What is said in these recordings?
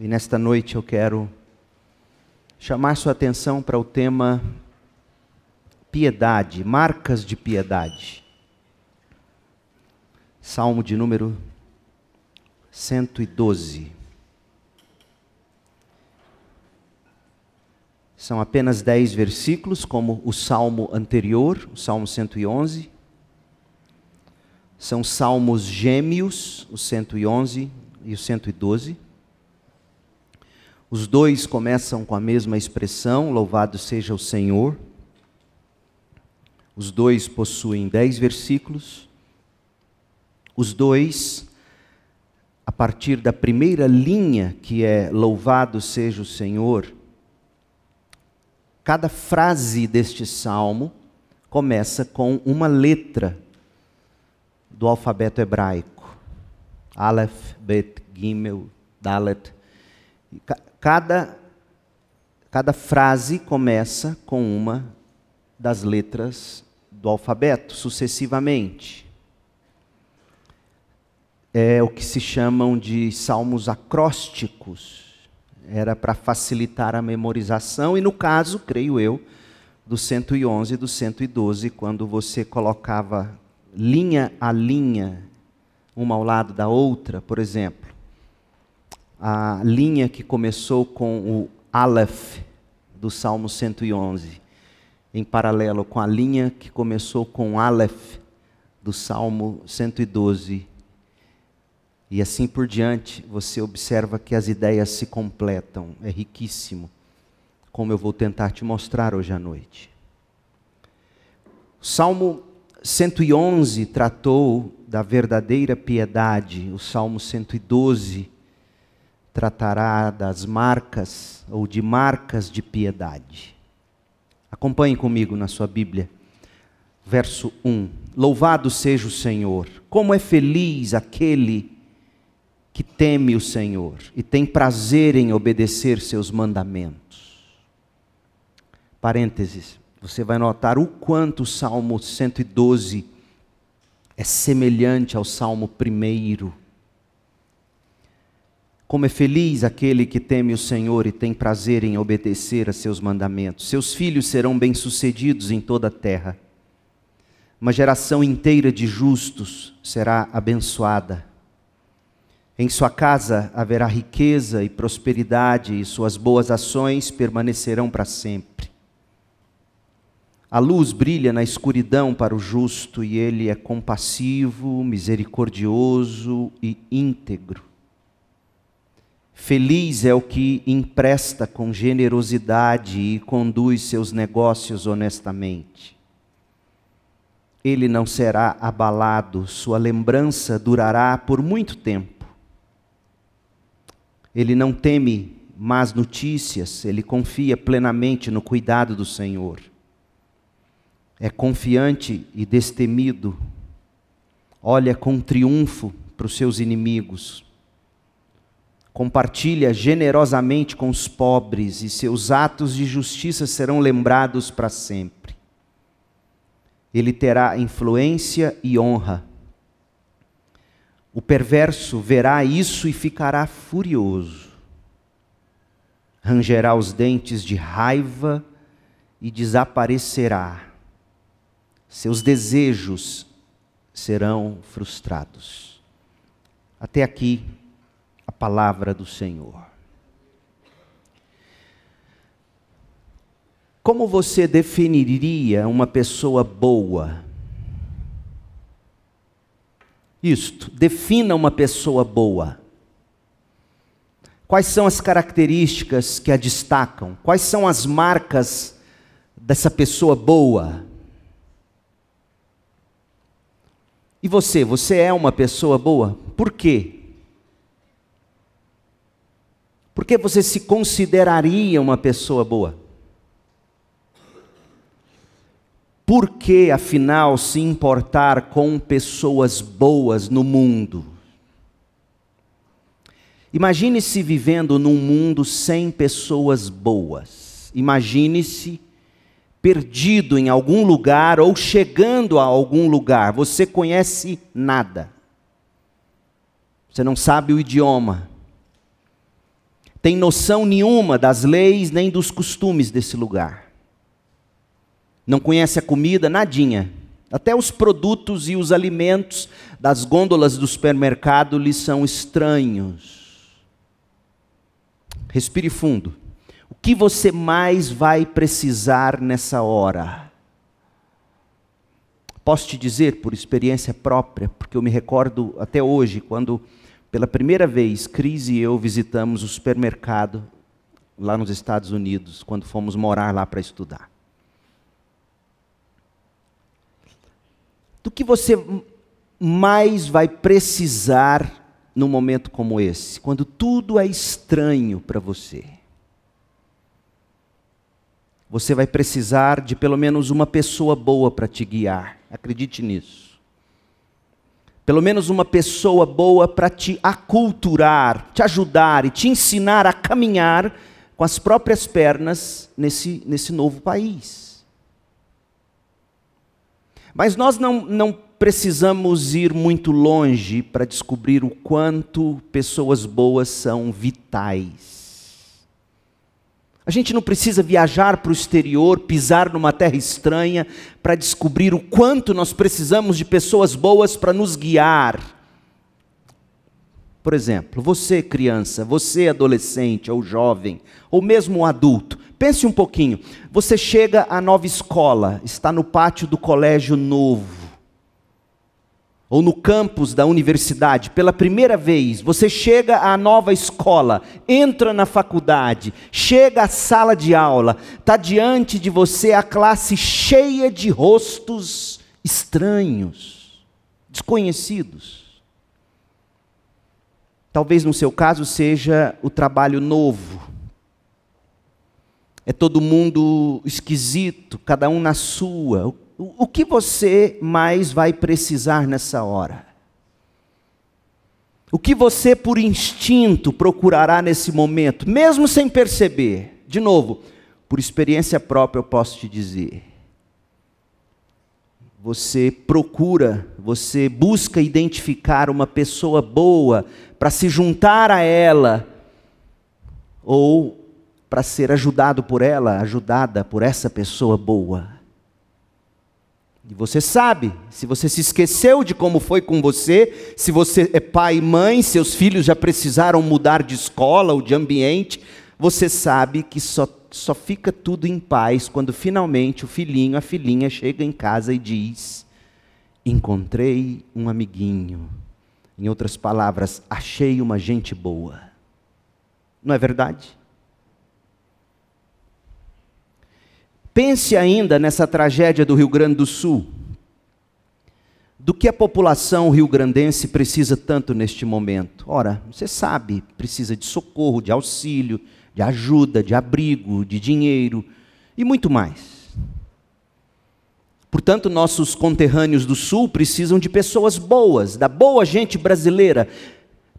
E nesta noite eu quero chamar sua atenção para o tema piedade, marcas de piedade. Salmo de número 112. São apenas dez versículos, como o salmo anterior, o salmo 111. São salmos gêmeos, o 111 e o 112. Os dois começam com a mesma expressão, louvado seja o Senhor. Os dois possuem dez versículos. Os dois, a partir da primeira linha, que é louvado seja o Senhor, cada frase deste salmo começa com uma letra do alfabeto hebraico. Aleph, Bet, Gimel, Dalet. Cada, cada frase começa com uma das letras do alfabeto, sucessivamente. É o que se chamam de salmos acrósticos. Era para facilitar a memorização, e no caso, creio eu, do 111 e do 112, quando você colocava linha a linha, uma ao lado da outra, por exemplo a linha que começou com o Aleph do Salmo 111, em paralelo com a linha que começou com o Aleph do Salmo 112. E assim por diante, você observa que as ideias se completam, é riquíssimo, como eu vou tentar te mostrar hoje à noite. O Salmo 111 tratou da verdadeira piedade, o Salmo 112 tratará das marcas ou de marcas de piedade. Acompanhe comigo na sua Bíblia, verso 1. Louvado seja o Senhor, como é feliz aquele que teme o Senhor e tem prazer em obedecer seus mandamentos. Parênteses, você vai notar o quanto o Salmo 112 é semelhante ao Salmo 1 como é feliz aquele que teme o Senhor e tem prazer em obedecer a seus mandamentos. Seus filhos serão bem-sucedidos em toda a terra. Uma geração inteira de justos será abençoada. Em sua casa haverá riqueza e prosperidade, e suas boas ações permanecerão para sempre. A luz brilha na escuridão para o justo, e ele é compassivo, misericordioso e íntegro Feliz é o que empresta com generosidade e conduz seus negócios honestamente. Ele não será abalado, sua lembrança durará por muito tempo. Ele não teme más notícias, ele confia plenamente no cuidado do Senhor. É confiante e destemido, olha com triunfo para os seus inimigos compartilha generosamente com os pobres e seus atos de justiça serão lembrados para sempre. Ele terá influência e honra. O perverso verá isso e ficará furioso. Rangerá os dentes de raiva e desaparecerá. Seus desejos serão frustrados. Até aqui a palavra do Senhor. Como você definiria uma pessoa boa? Isto, defina uma pessoa boa. Quais são as características que a destacam? Quais são as marcas dessa pessoa boa? E você, você é uma pessoa boa? Por quê? Por que você se consideraria uma pessoa boa? Por que, afinal, se importar com pessoas boas no mundo? Imagine-se vivendo num mundo sem pessoas boas. Imagine-se perdido em algum lugar ou chegando a algum lugar. Você conhece nada. Você não sabe o idioma tem noção nenhuma das leis nem dos costumes desse lugar. Não conhece a comida, nadinha. Até os produtos e os alimentos das gôndolas do supermercado lhe são estranhos. Respire fundo. O que você mais vai precisar nessa hora? Posso te dizer por experiência própria, porque eu me recordo até hoje, quando pela primeira vez, Cris e eu visitamos o supermercado lá nos Estados Unidos, quando fomos morar lá para estudar. Do que você mais vai precisar num momento como esse, quando tudo é estranho para você? Você vai precisar de pelo menos uma pessoa boa para te guiar, acredite nisso pelo menos uma pessoa boa para te aculturar, te ajudar e te ensinar a caminhar com as próprias pernas nesse, nesse novo país. Mas nós não, não precisamos ir muito longe para descobrir o quanto pessoas boas são vitais. A gente não precisa viajar para o exterior, pisar numa terra estranha, para descobrir o quanto nós precisamos de pessoas boas para nos guiar. Por exemplo, você criança, você adolescente ou jovem, ou mesmo um adulto, pense um pouquinho. Você chega à nova escola, está no pátio do colégio novo ou no campus da universidade, pela primeira vez, você chega à nova escola, entra na faculdade, chega à sala de aula, está diante de você a classe cheia de rostos estranhos, desconhecidos. Talvez no seu caso seja o trabalho novo. É todo mundo esquisito, cada um na sua o que você mais vai precisar nessa hora? O que você, por instinto, procurará nesse momento, mesmo sem perceber? De novo, por experiência própria, eu posso te dizer. Você procura, você busca identificar uma pessoa boa para se juntar a ela, ou para ser ajudado por ela, ajudada por essa pessoa boa. E você sabe, se você se esqueceu de como foi com você, se você é pai e mãe, seus filhos já precisaram mudar de escola ou de ambiente, você sabe que só, só fica tudo em paz quando finalmente o filhinho, a filhinha chega em casa e diz: Encontrei um amiguinho. Em outras palavras, achei uma gente boa. Não é verdade? Pense ainda nessa tragédia do Rio Grande do Sul. Do que a população rio-grandense precisa tanto neste momento? Ora, você sabe, precisa de socorro, de auxílio, de ajuda, de abrigo, de dinheiro e muito mais. Portanto, nossos conterrâneos do Sul precisam de pessoas boas, da boa gente brasileira,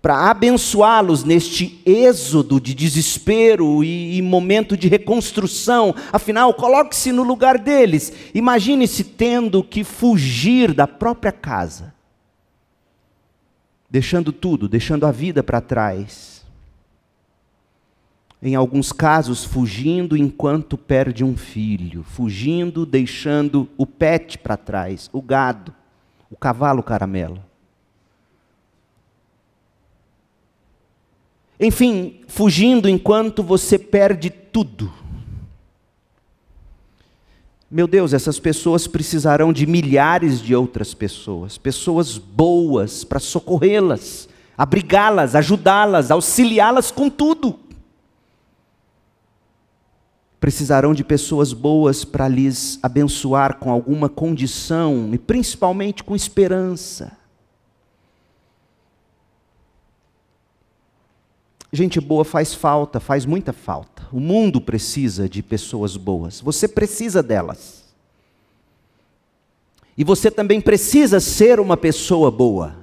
para abençoá-los neste êxodo de desespero e, e momento de reconstrução. Afinal, coloque-se no lugar deles. Imagine-se tendo que fugir da própria casa, deixando tudo, deixando a vida para trás. Em alguns casos, fugindo enquanto perde um filho, fugindo, deixando o pet para trás, o gado, o cavalo caramelo. Enfim, fugindo enquanto você perde tudo. Meu Deus, essas pessoas precisarão de milhares de outras pessoas, pessoas boas para socorrê-las, abrigá-las, ajudá-las, auxiliá-las com tudo. Precisarão de pessoas boas para lhes abençoar com alguma condição e principalmente com esperança. Gente boa faz falta, faz muita falta. O mundo precisa de pessoas boas. Você precisa delas. E você também precisa ser uma pessoa boa.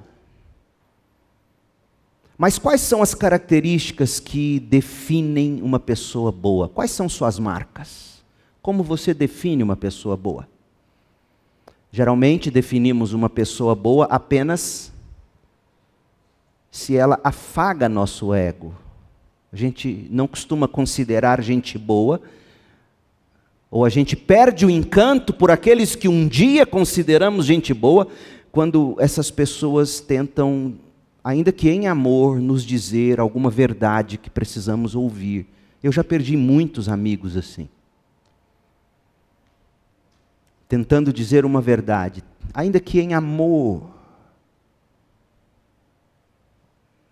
Mas quais são as características que definem uma pessoa boa? Quais são suas marcas? Como você define uma pessoa boa? Geralmente definimos uma pessoa boa apenas se ela afaga nosso ego. A gente não costuma considerar gente boa, ou a gente perde o encanto por aqueles que um dia consideramos gente boa, quando essas pessoas tentam, ainda que em amor, nos dizer alguma verdade que precisamos ouvir. Eu já perdi muitos amigos assim. Tentando dizer uma verdade, ainda que em amor,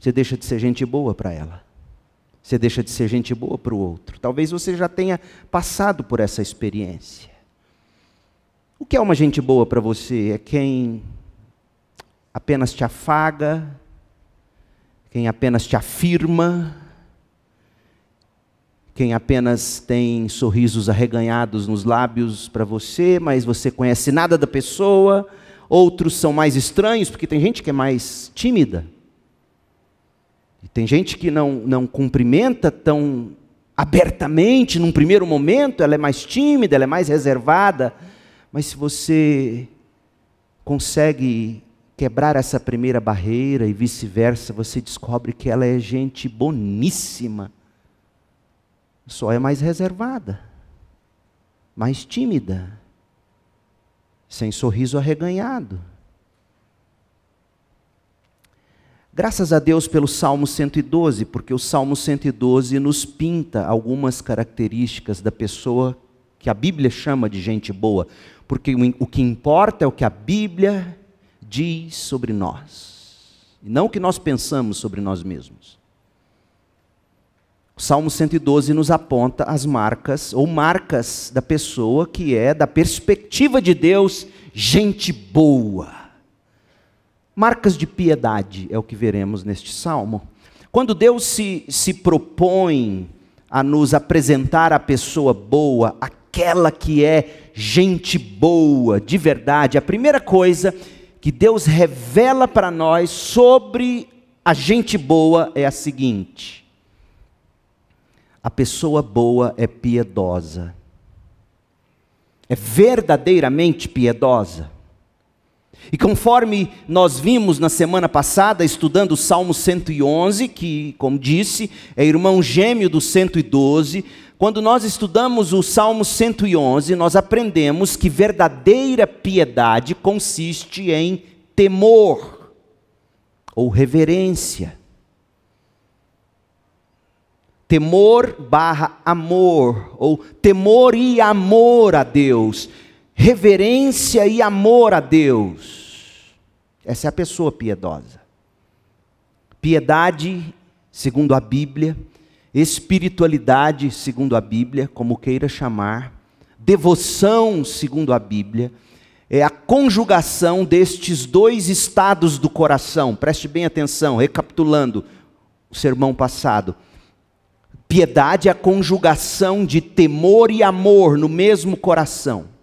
Você deixa de ser gente boa para ela. Você deixa de ser gente boa para o outro. Talvez você já tenha passado por essa experiência. O que é uma gente boa para você? É quem apenas te afaga, quem apenas te afirma, quem apenas tem sorrisos arreganhados nos lábios para você, mas você conhece nada da pessoa. Outros são mais estranhos, porque tem gente que é mais tímida. Tem gente que não, não cumprimenta tão abertamente num primeiro momento, ela é mais tímida, ela é mais reservada. Mas se você consegue quebrar essa primeira barreira e vice-versa, você descobre que ela é gente boníssima. Só é mais reservada, mais tímida, sem sorriso arreganhado. Graças a Deus pelo Salmo 112, porque o Salmo 112 nos pinta algumas características da pessoa que a Bíblia chama de gente boa, porque o que importa é o que a Bíblia diz sobre nós, e não o que nós pensamos sobre nós mesmos. O Salmo 112 nos aponta as marcas, ou marcas da pessoa que é, da perspectiva de Deus, gente boa. Marcas de piedade é o que veremos neste salmo. Quando Deus se, se propõe a nos apresentar a pessoa boa, aquela que é gente boa, de verdade, a primeira coisa que Deus revela para nós sobre a gente boa é a seguinte: a pessoa boa é piedosa, é verdadeiramente piedosa. E conforme nós vimos na semana passada, estudando o Salmo 111, que, como disse, é irmão gêmeo do 112, quando nós estudamos o Salmo 111, nós aprendemos que verdadeira piedade consiste em temor ou reverência. Temor barra amor, ou temor e amor a Deus reverência e amor a Deus. Essa é a pessoa piedosa. Piedade, segundo a Bíblia, espiritualidade, segundo a Bíblia, como queira chamar, devoção, segundo a Bíblia, é a conjugação destes dois estados do coração. Preste bem atenção, recapitulando o sermão passado. Piedade é a conjugação de temor e amor no mesmo coração.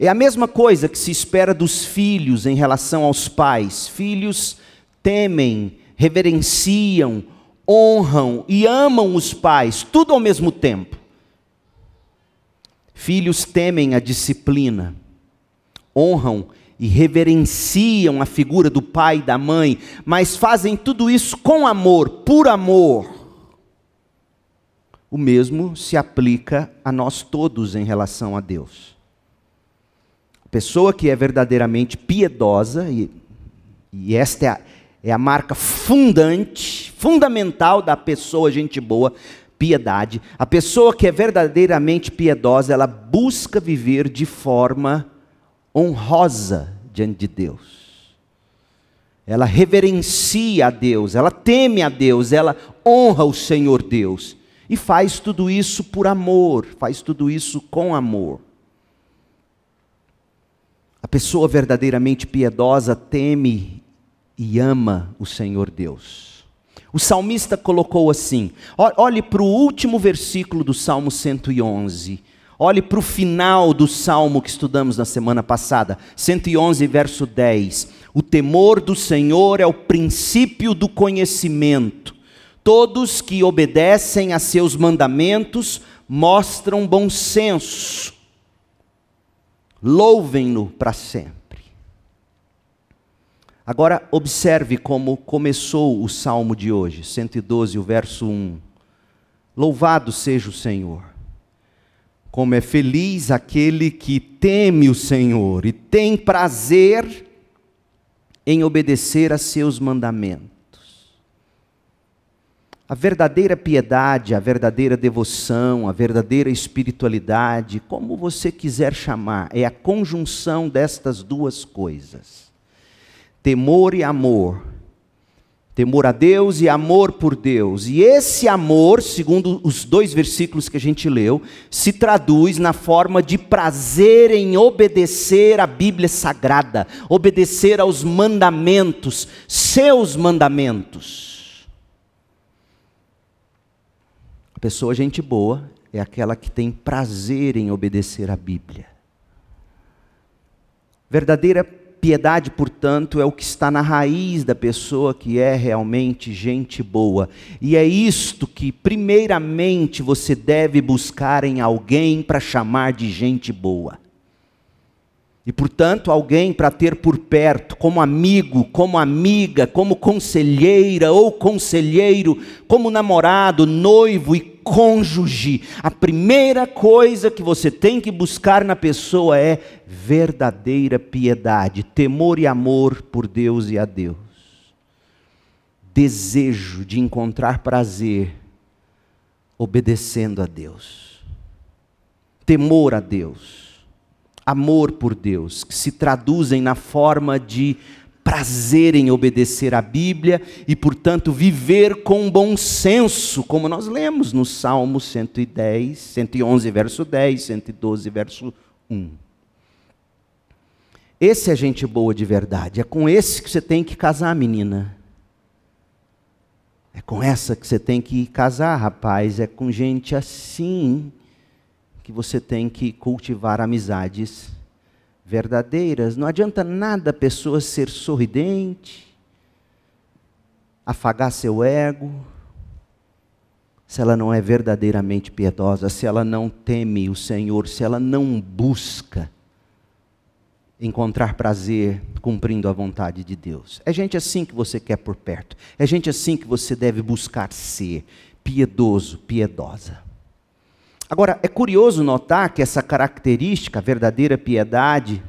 É a mesma coisa que se espera dos filhos em relação aos pais. Filhos temem, reverenciam, honram e amam os pais, tudo ao mesmo tempo. Filhos temem a disciplina, honram e reverenciam a figura do pai e da mãe, mas fazem tudo isso com amor, por amor. O mesmo se aplica a nós todos em relação a Deus. A pessoa que é verdadeiramente piedosa, e, e esta é a, é a marca fundante, fundamental da pessoa, gente boa, piedade. A pessoa que é verdadeiramente piedosa, ela busca viver de forma honrosa diante de Deus. Ela reverencia a Deus, ela teme a Deus, ela honra o Senhor Deus. E faz tudo isso por amor, faz tudo isso com amor. A pessoa verdadeiramente piedosa teme e ama o Senhor Deus. O salmista colocou assim: olhe para o último versículo do Salmo 111. Olhe para o final do salmo que estudamos na semana passada, 111, verso 10. O temor do Senhor é o princípio do conhecimento. Todos que obedecem a seus mandamentos mostram bom senso. Louvem-no para sempre. Agora, observe como começou o salmo de hoje, 112, o verso 1. Louvado seja o Senhor. Como é feliz aquele que teme o Senhor e tem prazer em obedecer a seus mandamentos. A verdadeira piedade, a verdadeira devoção, a verdadeira espiritualidade, como você quiser chamar, é a conjunção destas duas coisas: temor e amor. Temor a Deus e amor por Deus. E esse amor, segundo os dois versículos que a gente leu, se traduz na forma de prazer em obedecer à Bíblia Sagrada, obedecer aos mandamentos, seus mandamentos. A pessoa gente boa é aquela que tem prazer em obedecer à Bíblia. Verdadeira piedade, portanto, é o que está na raiz da pessoa que é realmente gente boa. E é isto que, primeiramente, você deve buscar em alguém para chamar de gente boa. E, portanto, alguém para ter por perto, como amigo, como amiga, como conselheira ou conselheiro, como namorado, noivo e cônjuge, a primeira coisa que você tem que buscar na pessoa é verdadeira piedade, temor e amor por Deus e a Deus. Desejo de encontrar prazer obedecendo a Deus, temor a Deus amor por Deus, que se traduzem na forma de prazer em obedecer à Bíblia e, portanto, viver com bom senso, como nós lemos no Salmo 110, 111, verso 10, 112, verso 1. Esse é gente boa de verdade, é com esse que você tem que casar, menina. É com essa que você tem que casar, rapaz. É com gente assim que você tem que cultivar amizades verdadeiras. Não adianta nada a pessoa ser sorridente, afagar seu ego, se ela não é verdadeiramente piedosa, se ela não teme o Senhor, se ela não busca encontrar prazer cumprindo a vontade de Deus. É gente assim que você quer por perto. É gente assim que você deve buscar ser piedoso, piedosa. Agora, é curioso notar que essa característica, verdadeira piedade,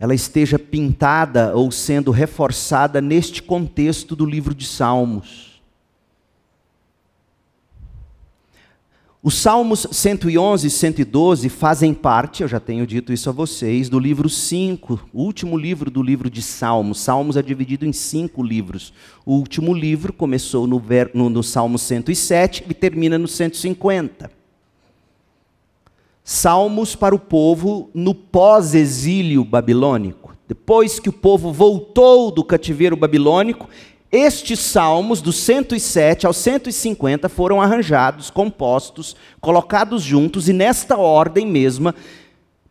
ela esteja pintada ou sendo reforçada neste contexto do livro de Salmos. Os Salmos 111 e 112 fazem parte, eu já tenho dito isso a vocês, do livro 5, o último livro do livro de Salmos. Salmos é dividido em cinco livros. O último livro começou no, ver, no, no Salmo 107 e termina no 150. Salmos para o povo no pós-exílio babilônico. Depois que o povo voltou do cativeiro babilônico, estes salmos, do 107 ao 150, foram arranjados, compostos, colocados juntos e nesta ordem mesma,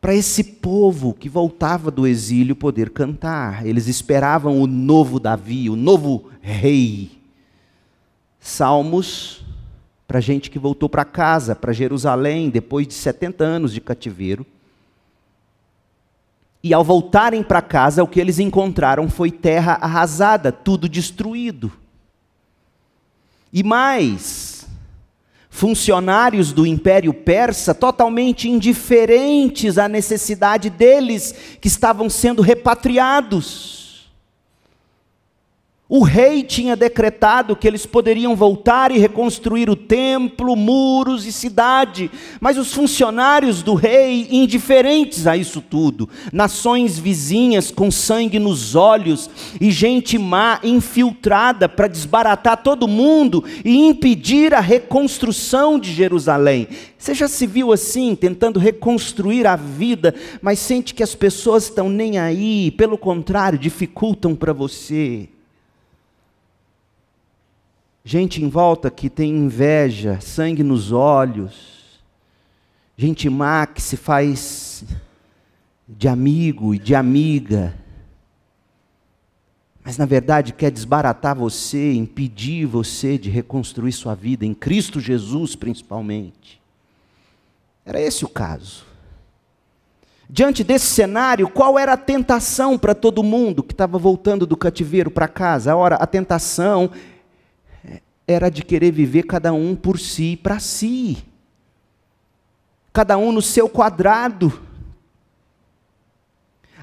para esse povo que voltava do exílio poder cantar. Eles esperavam o novo Davi, o novo rei. Salmos para gente que voltou para casa, para Jerusalém, depois de 70 anos de cativeiro. E ao voltarem para casa, o que eles encontraram foi terra arrasada, tudo destruído. E mais, funcionários do Império Persa totalmente indiferentes à necessidade deles, que estavam sendo repatriados. O rei tinha decretado que eles poderiam voltar e reconstruir o templo, muros e cidade, mas os funcionários do rei, indiferentes a isso tudo, nações vizinhas com sangue nos olhos e gente má infiltrada para desbaratar todo mundo e impedir a reconstrução de Jerusalém. Você já se viu assim, tentando reconstruir a vida, mas sente que as pessoas estão nem aí, pelo contrário, dificultam para você gente em volta que tem inveja, sangue nos olhos, gente má que se faz de amigo e de amiga, mas na verdade quer desbaratar você, impedir você de reconstruir sua vida, em Cristo Jesus principalmente. Era esse o caso. Diante desse cenário, qual era a tentação para todo mundo que estava voltando do cativeiro para casa? Ora, a tentação era de querer viver cada um por si, para si. Cada um no seu quadrado.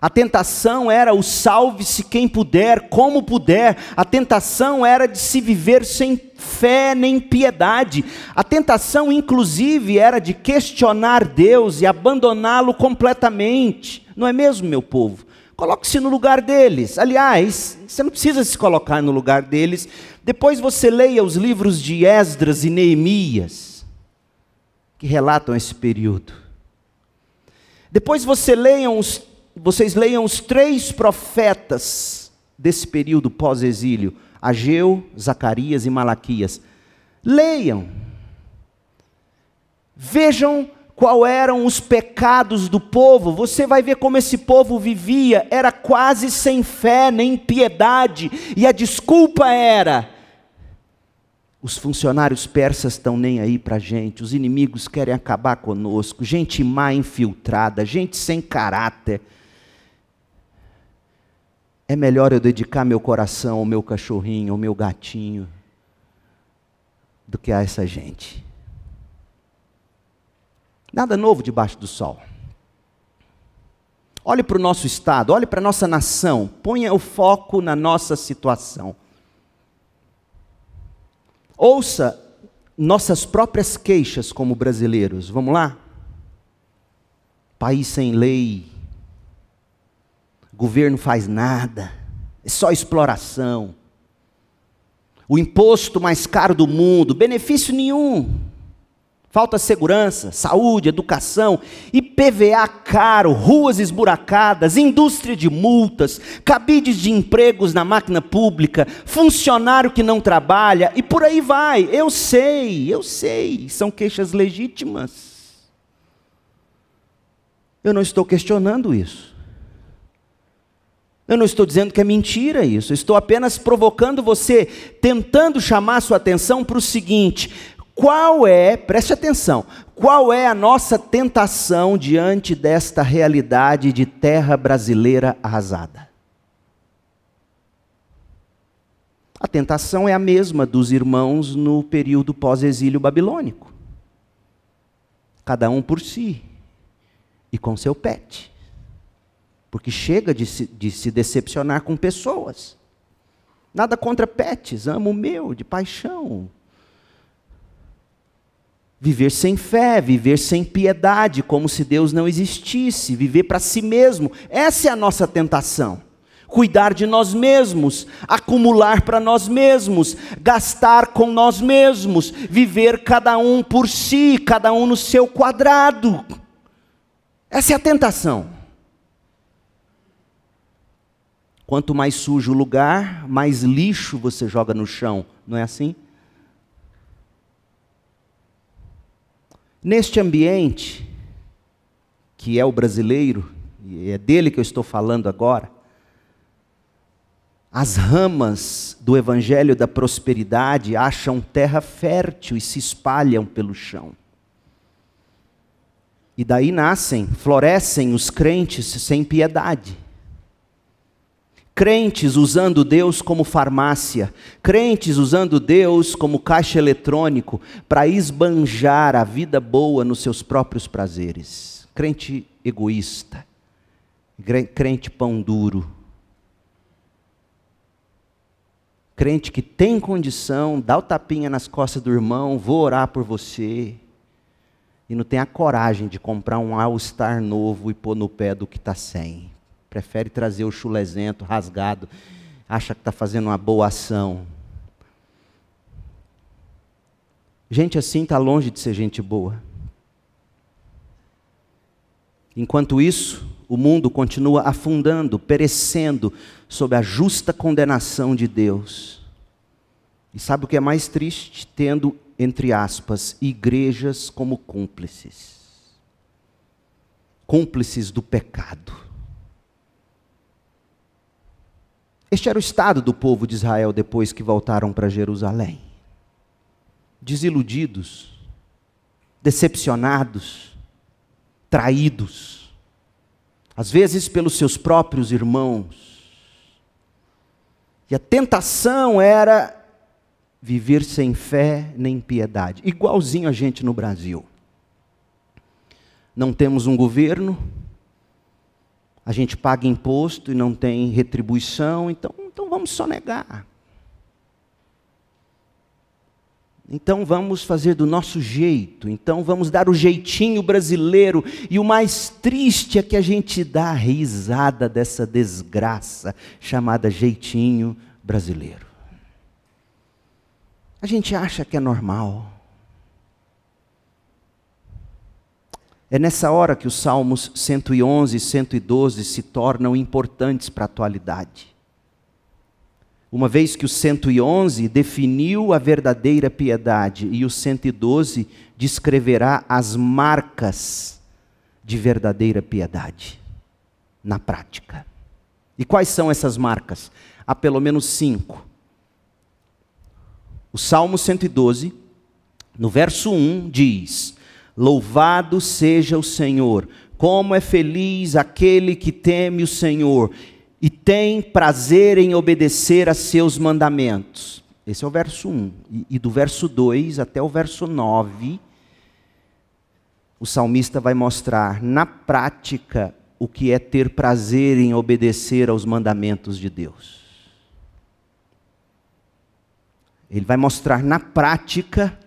A tentação era o salve-se quem puder, como puder. A tentação era de se viver sem fé nem piedade. A tentação, inclusive, era de questionar Deus e abandoná-lo completamente. Não é mesmo, meu povo? Coloque-se no lugar deles. Aliás, você não precisa se colocar no lugar deles, depois você leia os livros de Esdras e Neemias, que relatam esse período. Depois você leiam os, vocês leiam os três profetas desse período pós-exílio: Ageu, Zacarias e Malaquias. Leiam. Vejam qual eram os pecados do povo, você vai ver como esse povo vivia, era quase sem fé nem piedade, e a desculpa era: os funcionários persas estão nem aí para gente, os inimigos querem acabar conosco, gente má infiltrada, gente sem caráter. É melhor eu dedicar meu coração ao meu cachorrinho, ao meu gatinho, do que a essa gente. Nada novo debaixo do sol. Olhe para o nosso Estado, olhe para a nossa nação, ponha o foco na nossa situação. Ouça nossas próprias queixas como brasileiros. Vamos lá? País sem lei. Governo faz nada. É só exploração. O imposto mais caro do mundo, benefício nenhum. Falta segurança, saúde, educação, IPVA caro, ruas esburacadas, indústria de multas, cabides de empregos na máquina pública, funcionário que não trabalha e por aí vai. Eu sei, eu sei, são queixas legítimas. Eu não estou questionando isso. Eu não estou dizendo que é mentira isso, eu estou apenas provocando você, tentando chamar sua atenção para o seguinte: qual é, preste atenção, qual é a nossa tentação diante desta realidade de terra brasileira arrasada? A tentação é a mesma dos irmãos no período pós-exílio babilônico. Cada um por si e com seu pet. Porque chega de se, de se decepcionar com pessoas. Nada contra pets, amo o meu, de paixão, Viver sem fé, viver sem piedade, como se Deus não existisse, viver para si mesmo. Essa é a nossa tentação. Cuidar de nós mesmos, acumular para nós mesmos, gastar com nós mesmos, viver cada um por si, cada um no seu quadrado. Essa é a tentação. Quanto mais sujo o lugar, mais lixo você joga no chão, não é assim? Neste ambiente, que é o brasileiro, e é dele que eu estou falando agora, as ramas do evangelho da prosperidade acham terra fértil e se espalham pelo chão. E daí nascem, florescem os crentes sem piedade crentes usando Deus como farmácia, crentes usando Deus como caixa eletrônico para esbanjar a vida boa nos seus próprios prazeres. Crente egoísta, crente pão duro, crente que tem condição, dá o tapinha nas costas do irmão, vou orar por você. E não tem a coragem de comprar um All-Star novo e pôr no pé do que está sem prefere trazer o chulezento, rasgado, acha que está fazendo uma boa ação. Gente assim está longe de ser gente boa. Enquanto isso, o mundo continua afundando, perecendo, sob a justa condenação de Deus. E sabe o que é mais triste? Tendo, entre aspas, igrejas como cúmplices cúmplices do pecado. Este era o estado do povo de Israel depois que voltaram para Jerusalém. Desiludidos, decepcionados, traídos, às vezes pelos seus próprios irmãos. E a tentação era viver sem fé nem piedade, igualzinho a gente no Brasil. Não temos um governo, a gente paga imposto e não tem retribuição, então, então vamos só negar. Então vamos fazer do nosso jeito, então vamos dar o jeitinho brasileiro. E o mais triste é que a gente dá a risada dessa desgraça chamada jeitinho brasileiro. A gente acha que é normal. É nessa hora que os Salmos 111 e 112 se tornam importantes para a atualidade. Uma vez que o 111 definiu a verdadeira piedade e o 112 descreverá as marcas de verdadeira piedade na prática. E quais são essas marcas? Há pelo menos cinco. O Salmo 112, no verso 1, diz: Louvado seja o Senhor. Como é feliz aquele que teme o Senhor e tem prazer em obedecer a seus mandamentos. Esse é o verso 1. E do verso 2 até o verso 9, o salmista vai mostrar na prática o que é ter prazer em obedecer aos mandamentos de Deus. Ele vai mostrar na prática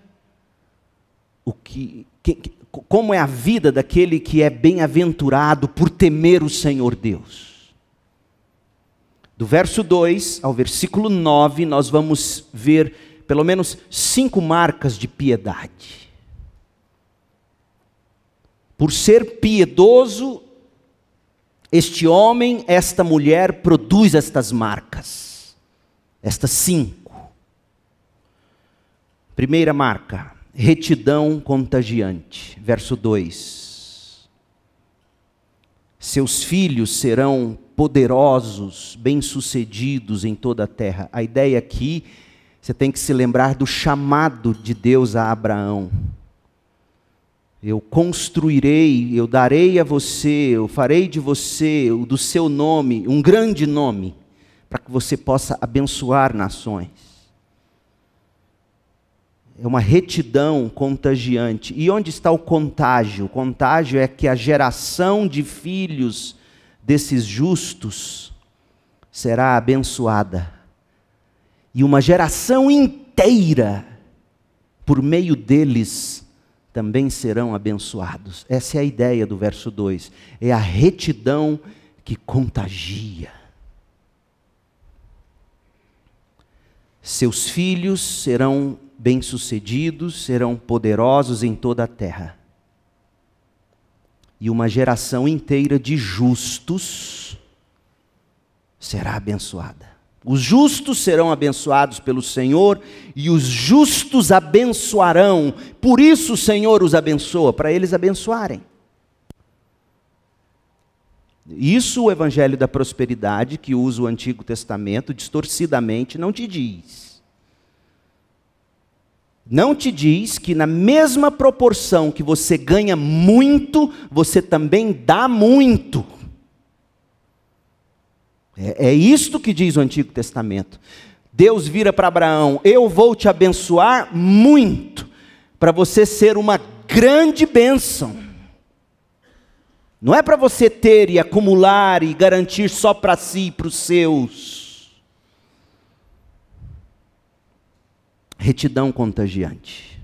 o que que, como é a vida daquele que é bem-aventurado por temer o Senhor Deus. Do verso 2 ao versículo 9, nós vamos ver pelo menos cinco marcas de piedade. Por ser piedoso, este homem, esta mulher produz estas marcas, estas cinco. Primeira marca, retidão contagiante. Verso 2: Seus filhos serão poderosos, bem-sucedidos em toda a terra. A ideia aqui, você tem que se lembrar do chamado de Deus a Abraão. Eu construirei, eu darei a você, eu farei de você, do seu nome, um grande nome, para que você possa abençoar nações é uma retidão contagiante. E onde está o contágio? O contágio é que a geração de filhos desses justos será abençoada. E uma geração inteira, por meio deles, também serão abençoados. Essa é a ideia do verso 2. É a retidão que contagia. Seus filhos serão bem-sucedidos, serão poderosos em toda a terra. E uma geração inteira de justos será abençoada. Os justos serão abençoados pelo Senhor e os justos abençoarão. Por isso o Senhor os abençoa, para eles abençoarem. Isso o Evangelho da Prosperidade, que usa o Antigo Testamento distorcidamente, não te diz não te diz que na mesma proporção que você ganha muito, você também dá muito. É, é isto que diz o Antigo Testamento. Deus vira para Abraão: Eu vou te abençoar muito, para você ser uma grande bênção. Não é para você ter e acumular e garantir só para si e para os seus retidão contagiante.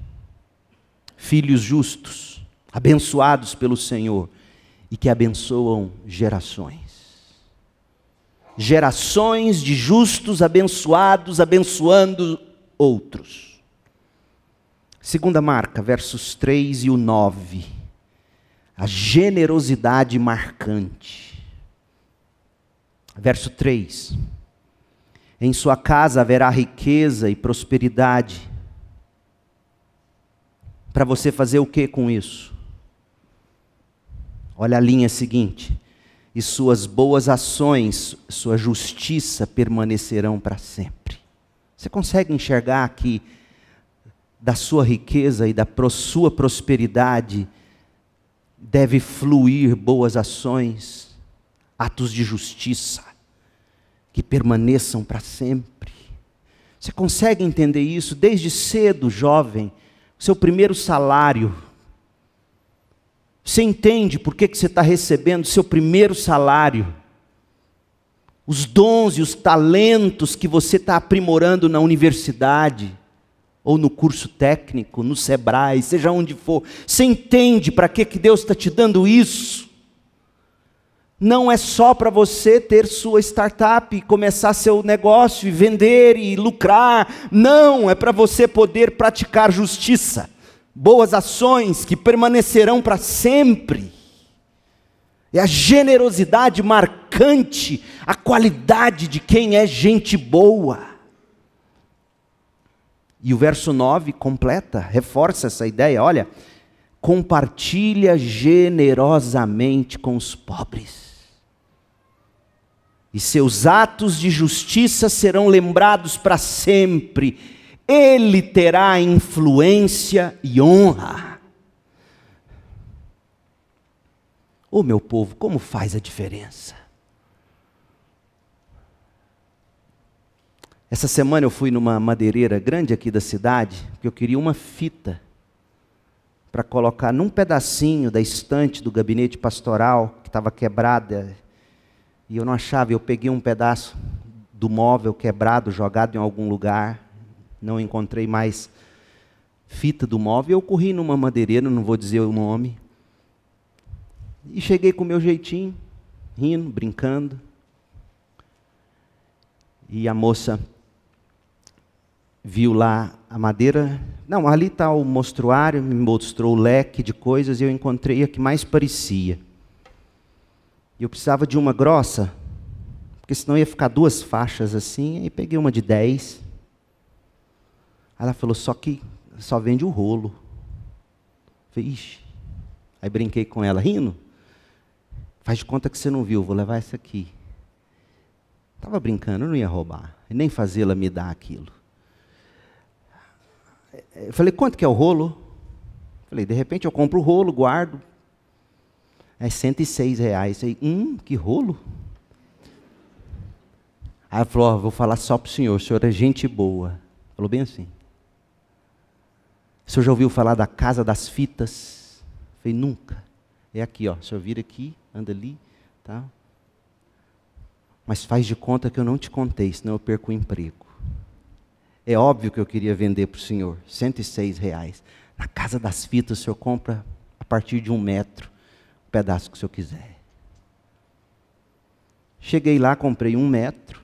Filhos justos, abençoados pelo Senhor e que abençoam gerações. Gerações de justos abençoados, abençoando outros. Segunda marca, versos 3 e o 9. A generosidade marcante. Verso 3 em sua casa haverá riqueza e prosperidade. Para você fazer o que com isso? Olha a linha seguinte: e suas boas ações, sua justiça permanecerão para sempre. Você consegue enxergar que da sua riqueza e da sua prosperidade deve fluir boas ações, atos de justiça? que permaneçam para sempre. Você consegue entender isso? Desde cedo, jovem, seu primeiro salário. Você entende por que, que você está recebendo seu primeiro salário? Os dons e os talentos que você está aprimorando na universidade, ou no curso técnico, no Sebrae, seja onde for. Você entende para que, que Deus está te dando isso? não é só para você ter sua startup, começar seu negócio e vender e lucrar. Não, é para você poder praticar justiça, boas ações que permanecerão para sempre. É a generosidade marcante, a qualidade de quem é gente boa. E o verso 9 completa, reforça essa ideia, olha, compartilha generosamente com os pobres e seus atos de justiça serão lembrados para sempre. Ele terá influência e honra. O oh, meu povo, como faz a diferença? Essa semana eu fui numa madeireira grande aqui da cidade, porque eu queria uma fita para colocar num pedacinho da estante do gabinete pastoral que estava quebrada e eu não achava, eu peguei um pedaço do móvel quebrado, jogado em algum lugar, não encontrei mais fita do móvel. Eu corri numa madeireira, não vou dizer o nome, e cheguei com o meu jeitinho, rindo, brincando. E a moça viu lá a madeira. Não, ali está o mostruário, me mostrou o leque de coisas e eu encontrei a que mais parecia. E eu precisava de uma grossa, porque senão ia ficar duas faixas assim, aí peguei uma de 10. Aí ela falou, só que só vende o rolo. Eu falei, ixi. Aí brinquei com ela, rindo. Faz de conta que você não viu, vou levar essa aqui. Estava brincando, eu não ia roubar. Nem fazê-la me dar aquilo. Eu falei, quanto que é o rolo? Eu falei, de repente eu compro o rolo, guardo, é 106 reais. Aí, hum, que rolo. Aí ela falou, oh, vou falar só para o senhor, o senhor é gente boa. Falou bem assim. O senhor já ouviu falar da casa das fitas? falei, nunca. É aqui, ó. O senhor vira aqui, anda ali, tá? Mas faz de conta que eu não te contei, senão eu perco o emprego. É óbvio que eu queria vender para o senhor, 106 reais. Na casa das fitas o senhor compra a partir de um metro pedaço que o senhor quiser. Cheguei lá, comprei um metro,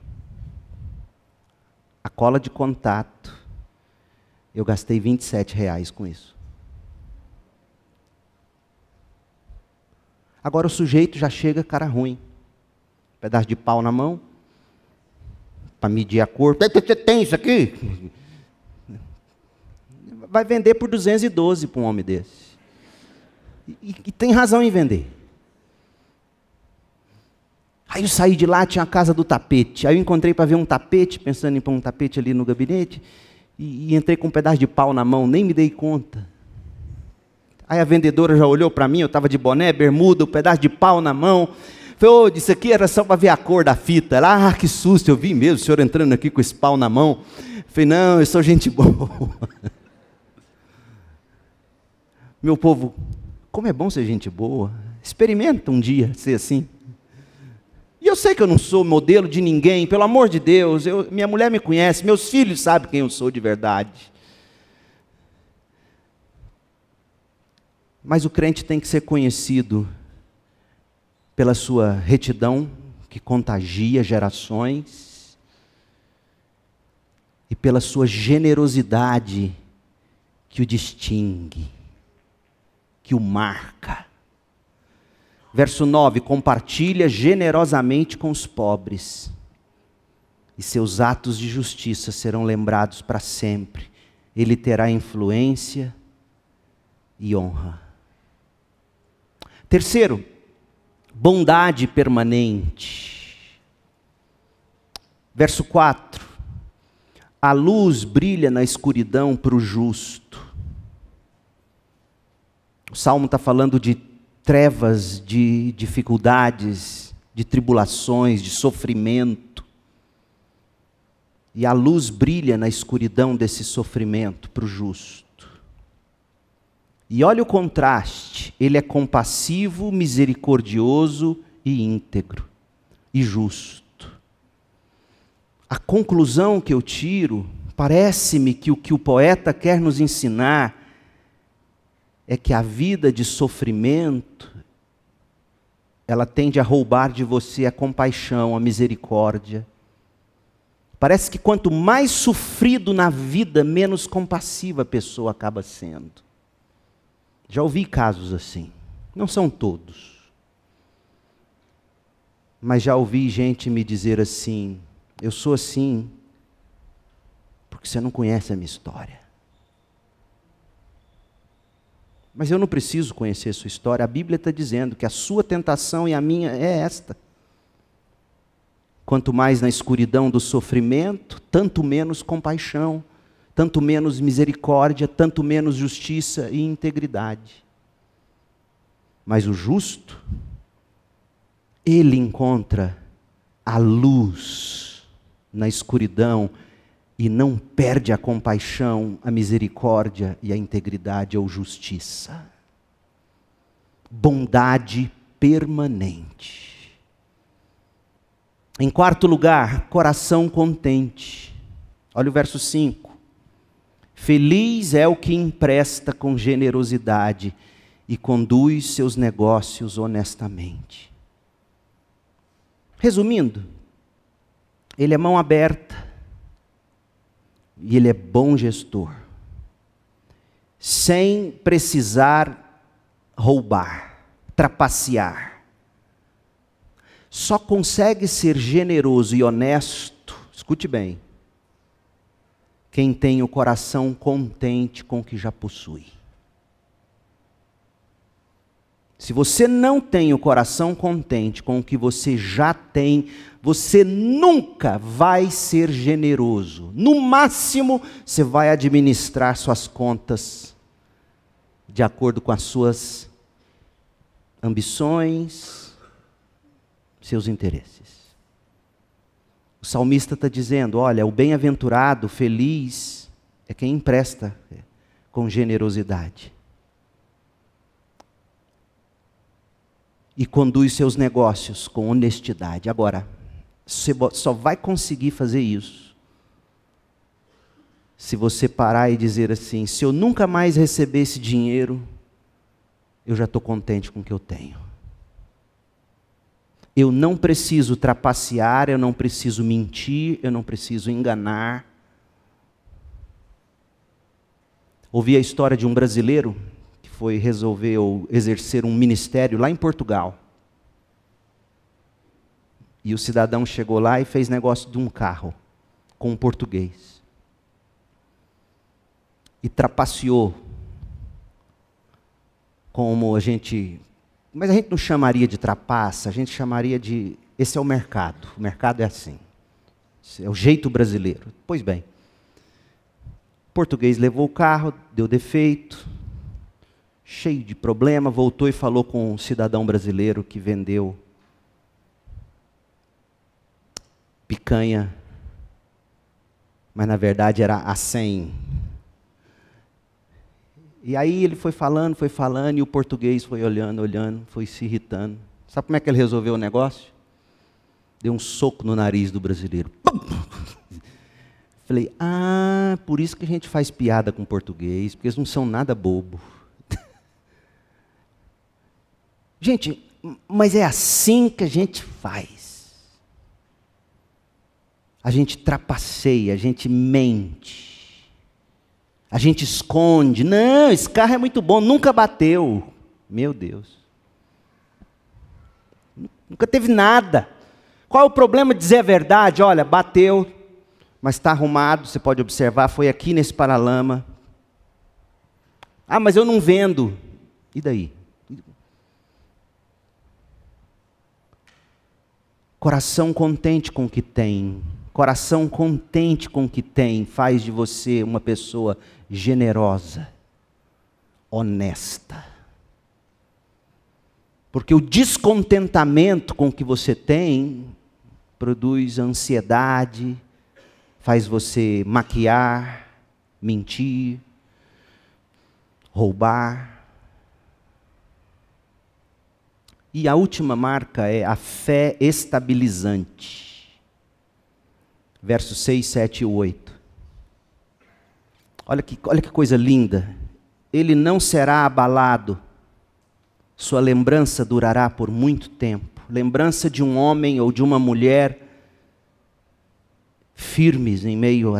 a cola de contato. Eu gastei 27 reais com isso. Agora o sujeito já chega cara ruim. pedaço de pau na mão, para medir a cor. Você tem isso aqui? Vai vender por 212 para um homem desse. E, e tem razão em vender. Aí eu saí de lá, tinha a casa do tapete. Aí eu encontrei para ver um tapete, pensando em pôr um tapete ali no gabinete, e, e entrei com um pedaço de pau na mão, nem me dei conta. Aí a vendedora já olhou para mim, eu estava de boné, bermuda, um pedaço de pau na mão. Falei, oh, disse aqui era só para ver a cor da fita. Ela, ah, que susto, eu vi mesmo o senhor entrando aqui com esse pau na mão. Falei, não, eu sou gente boa. Meu povo, como é bom ser gente boa. Experimenta um dia ser assim. E eu sei que eu não sou modelo de ninguém, pelo amor de Deus. Eu, minha mulher me conhece, meus filhos sabem quem eu sou de verdade. Mas o crente tem que ser conhecido pela sua retidão, que contagia gerações, e pela sua generosidade, que o distingue que o marca. Verso 9: compartilha generosamente com os pobres, e seus atos de justiça serão lembrados para sempre. Ele terá influência e honra. Terceiro, bondade permanente. Verso 4: A luz brilha na escuridão para o justo, o salmo está falando de trevas, de dificuldades, de tribulações, de sofrimento. E a luz brilha na escuridão desse sofrimento para o justo. E olha o contraste: ele é compassivo, misericordioso e íntegro e justo. A conclusão que eu tiro, parece-me que o que o poeta quer nos ensinar é que a vida de sofrimento ela tende a roubar de você a compaixão, a misericórdia. Parece que quanto mais sofrido na vida, menos compassiva a pessoa acaba sendo. Já ouvi casos assim. Não são todos. Mas já ouvi gente me dizer assim: eu sou assim porque você não conhece a minha história. Mas eu não preciso conhecer sua história. A Bíblia está dizendo que a sua tentação e a minha é esta. Quanto mais na escuridão do sofrimento, tanto menos compaixão, tanto menos misericórdia, tanto menos justiça e integridade. Mas o justo, ele encontra a luz na escuridão e não perde a compaixão, a misericórdia e a integridade ou justiça. Bondade permanente. Em quarto lugar, coração contente. Olha o verso 5. Feliz é o que empresta com generosidade e conduz seus negócios honestamente. Resumindo, ele é mão aberta, e ele é bom gestor. Sem precisar roubar, trapacear. Só consegue ser generoso e honesto, escute bem, quem tem o coração contente com o que já possui. Se você não tem o coração contente com o que você já tem, você nunca vai ser generoso. No máximo, você vai administrar suas contas de acordo com as suas ambições, seus interesses. O salmista está dizendo: olha, o bem-aventurado, feliz, é quem empresta com generosidade. e conduz seus negócios com honestidade. Agora, você só vai conseguir fazer isso se você parar e dizer assim: se eu nunca mais receber esse dinheiro, eu já estou contente com o que eu tenho. Eu não preciso trapacear, eu não preciso mentir, eu não preciso enganar. Ouvi a história de um brasileiro foi resolveu exercer um ministério lá em Portugal. E o cidadão chegou lá e fez negócio de um carro com um português. E trapaceou. Como a gente. Mas a gente não chamaria de trapaça, a gente chamaria de. Esse é o mercado. O mercado é assim. Esse é o jeito brasileiro. Pois bem. O português levou o carro, deu defeito, cheio de problema, voltou e falou com um cidadão brasileiro que vendeu picanha, mas na verdade era a 100. E aí ele foi falando, foi falando, e o português foi olhando, olhando, foi se irritando. Sabe como é que ele resolveu o negócio? Deu um soco no nariz do brasileiro. Pum! Falei, ah, por isso que a gente faz piada com português, porque eles não são nada bobo. Gente, mas é assim que a gente faz. A gente trapaceia, a gente mente. A gente esconde. Não, esse carro é muito bom, nunca bateu. Meu Deus. Nunca teve nada. Qual é o problema de dizer a verdade? Olha, bateu, mas está arrumado, você pode observar, foi aqui nesse paralama. Ah, mas eu não vendo. E daí? Coração contente com o que tem. Coração contente com o que tem faz de você uma pessoa generosa, honesta. Porque o descontentamento com o que você tem produz ansiedade, faz você maquiar, mentir, roubar. E a última marca é a fé estabilizante. Versos 6, 7 e 8. Olha que, olha que coisa linda. Ele não será abalado, sua lembrança durará por muito tempo. Lembrança de um homem ou de uma mulher firmes em meio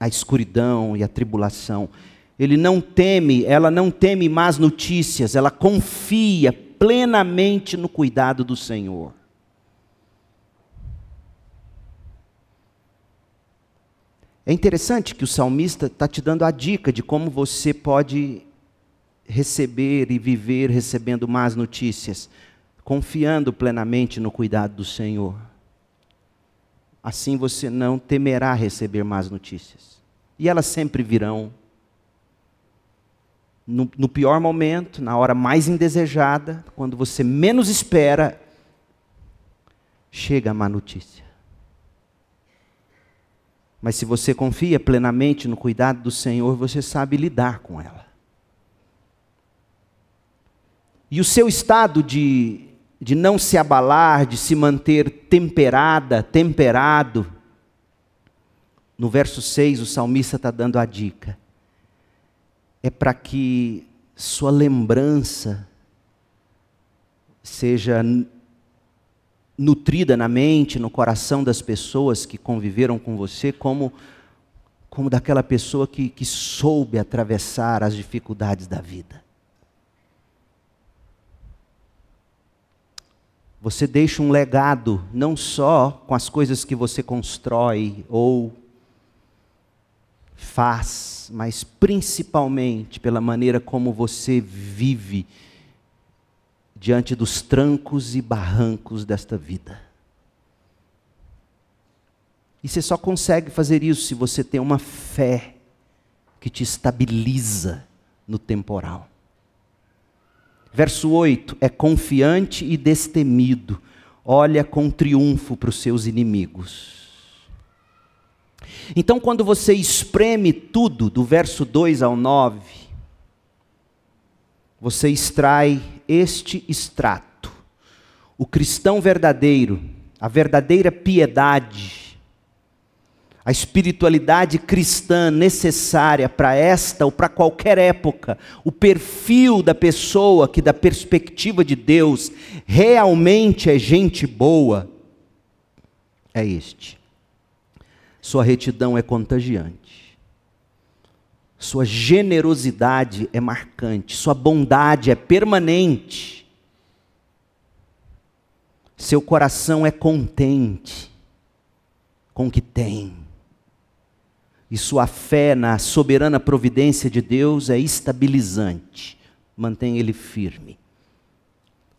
à escuridão e à tribulação. Ele não teme, ela não teme más notícias, ela confia plenamente no cuidado do Senhor. É interessante que o salmista está te dando a dica de como você pode receber e viver recebendo más notícias, confiando plenamente no cuidado do Senhor. Assim você não temerá receber más notícias. E elas sempre virão no, no pior momento, na hora mais indesejada, quando você menos espera, chega a má notícia. Mas se você confia plenamente no cuidado do Senhor, você sabe lidar com ela. E o seu estado de, de não se abalar, de se manter temperada, temperado, no verso 6, o salmista está dando a dica é para que sua lembrança seja nutrida na mente, no coração das pessoas que conviveram com você, como, como daquela pessoa que, que soube atravessar as dificuldades da vida. Você deixa um legado, não só com as coisas que você constrói ou faz, mas principalmente pela maneira como você vive diante dos trancos e barrancos desta vida. E você só consegue fazer isso se você tem uma fé que te estabiliza no temporal. Verso 8: é confiante e destemido, olha com triunfo para os seus inimigos. Então, quando você espreme tudo, do verso 2 ao 9, você extrai este extrato. O cristão verdadeiro, a verdadeira piedade, a espiritualidade cristã necessária para esta ou para qualquer época, o perfil da pessoa que, da perspectiva de Deus, realmente é gente boa, é este. Sua retidão é contagiante. Sua generosidade é marcante. Sua bondade é permanente. Seu coração é contente com o que tem. E sua fé na soberana providência de Deus é estabilizante. Mantém ele firme.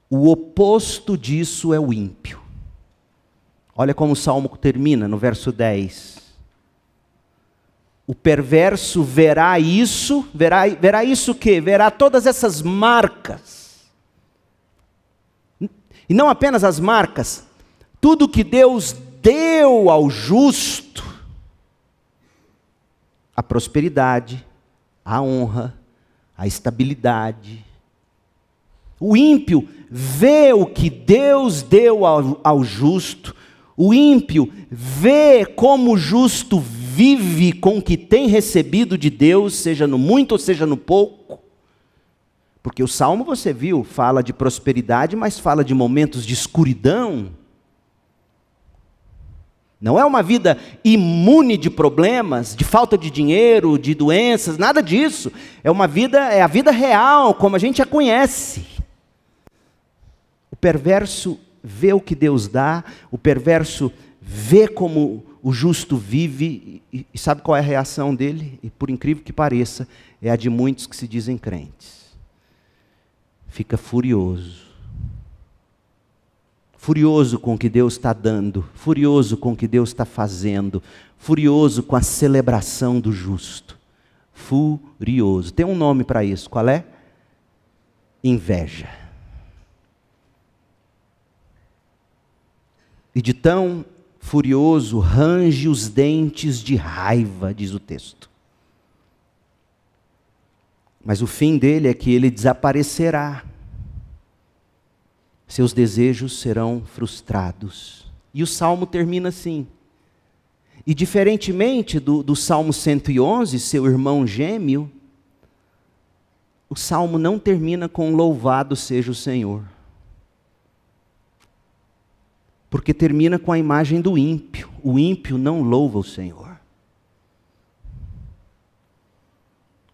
O oposto disso é o ímpio. Olha como o salmo termina no verso 10. O perverso verá isso, verá, verá isso que? Verá todas essas marcas. E não apenas as marcas, tudo que Deus deu ao justo, a prosperidade, a honra, a estabilidade. O ímpio vê o que Deus deu ao, ao justo o ímpio vê como o justo vive com o que tem recebido de Deus, seja no muito ou seja no pouco. Porque o salmo você viu, fala de prosperidade, mas fala de momentos de escuridão. Não é uma vida imune de problemas, de falta de dinheiro, de doenças, nada disso. É uma vida, é a vida real, como a gente a conhece. O perverso vê o que Deus dá, o perverso vê como o justo vive e, e, sabe qual é a reação dele? E por incrível que pareça, é a de muitos que se dizem crentes. Fica furioso. Furioso com o que Deus está dando, furioso com o que Deus está fazendo, furioso com a celebração do justo. Furioso. Tem um nome para isso, qual é? Inveja. E de tão furioso range os dentes de raiva, diz o texto. Mas o fim dele é que ele desaparecerá. Seus desejos serão frustrados. E o salmo termina assim. E diferentemente do, do Salmo 111, seu irmão gêmeo, o salmo não termina com louvado seja o Senhor porque termina com a imagem do ímpio. O ímpio não louva o Senhor.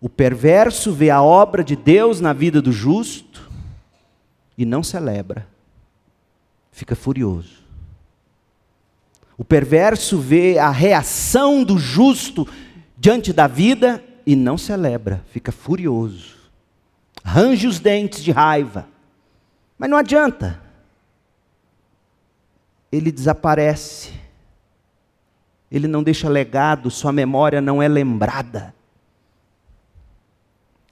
O perverso vê a obra de Deus na vida do justo e não celebra, fica furioso. O perverso vê a reação do justo diante da vida e não celebra, fica furioso. Range os dentes de raiva. Mas não adianta, ele desaparece. Ele não deixa legado, sua memória não é lembrada.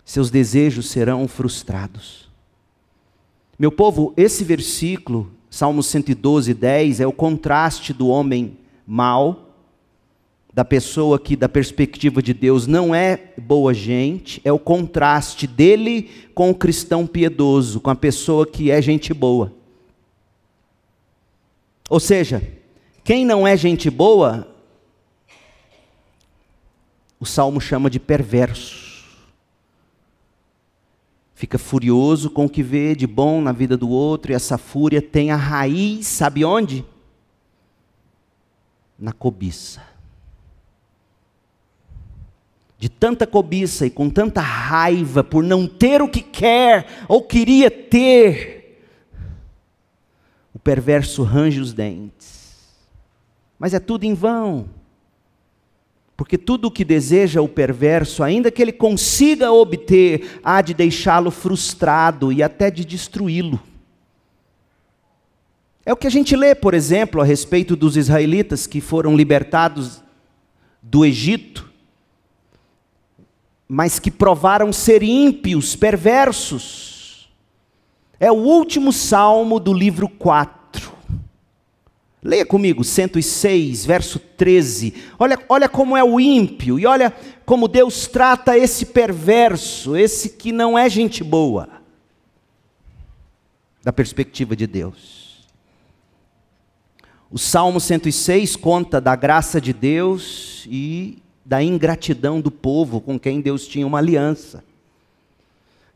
Seus desejos serão frustrados. Meu povo, esse versículo, Salmo 112, 10, é o contraste do homem mau, da pessoa que, da perspectiva de Deus, não é boa gente, é o contraste dele com o cristão piedoso, com a pessoa que é gente boa. Ou seja, quem não é gente boa, o salmo chama de perverso. Fica furioso com o que vê de bom na vida do outro, e essa fúria tem a raiz, sabe onde? Na cobiça. De tanta cobiça e com tanta raiva por não ter o que quer ou queria ter o perverso range os dentes. Mas é tudo em vão. Porque tudo o que deseja o perverso, ainda que ele consiga obter, há de deixá-lo frustrado e até de destruí-lo. É o que a gente lê, por exemplo, a respeito dos israelitas que foram libertados do Egito, mas que provaram ser ímpios, perversos é o último salmo do livro 4. Leia comigo, 106, verso 13. Olha, olha como é o ímpio e olha como Deus trata esse perverso, esse que não é gente boa, da perspectiva de Deus. O Salmo 106 conta da graça de Deus e da ingratidão do povo com quem Deus tinha uma aliança.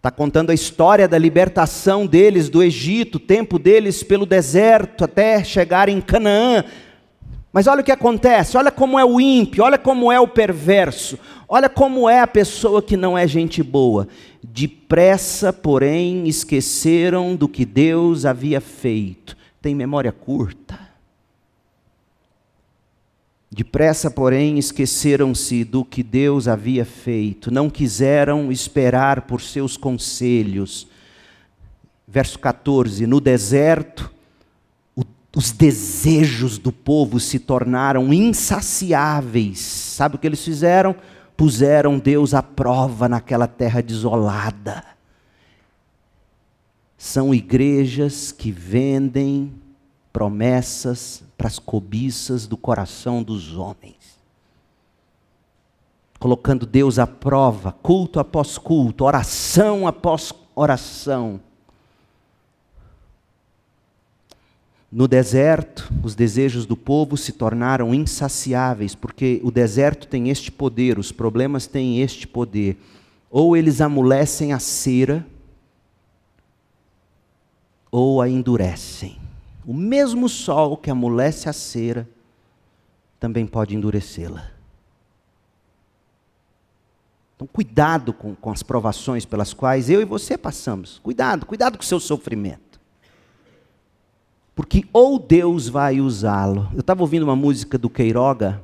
Está contando a história da libertação deles do Egito, o tempo deles pelo deserto até chegar em Canaã. Mas olha o que acontece, olha como é o ímpio, olha como é o perverso, olha como é a pessoa que não é gente boa. Depressa, porém, esqueceram do que Deus havia feito. Tem memória curta. Depressa, porém, esqueceram-se do que Deus havia feito, não quiseram esperar por seus conselhos. Verso 14: No deserto, o, os desejos do povo se tornaram insaciáveis. Sabe o que eles fizeram? Puseram Deus à prova naquela terra desolada. São igrejas que vendem promessas para as cobiças do coração dos homens. Colocando Deus à prova, culto após culto, oração após oração. No deserto, os desejos do povo se tornaram insaciáveis, porque o deserto tem este poder, os problemas têm este poder. Ou eles amolecem a cera, ou a endurecem. O mesmo sol que amolece a cera também pode endurecê-la. Então, cuidado com, com as provações pelas quais eu e você passamos. Cuidado, cuidado com o seu sofrimento. Porque ou Deus vai usá-lo. Eu estava ouvindo uma música do Queiroga,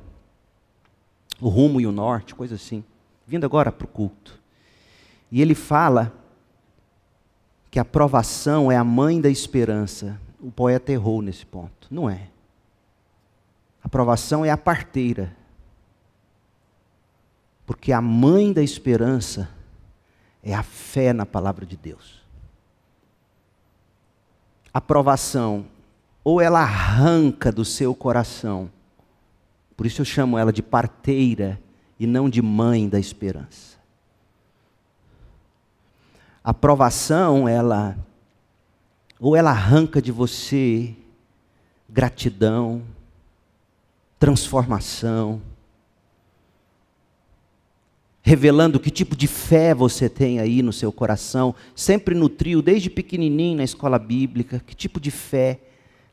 O Rumo e o Norte, coisa assim, vindo agora para o culto. E ele fala que a provação é a mãe da esperança o poeta errou nesse ponto. Não é. A provação é a parteira. Porque a mãe da esperança é a fé na palavra de Deus. A provação, ou ela arranca do seu coração, por isso eu chamo ela de parteira e não de mãe da esperança. A provação, ela ou ela arranca de você gratidão, transformação, revelando que tipo de fé você tem aí no seu coração. Sempre nutriu desde pequenininho na escola bíblica, que tipo de fé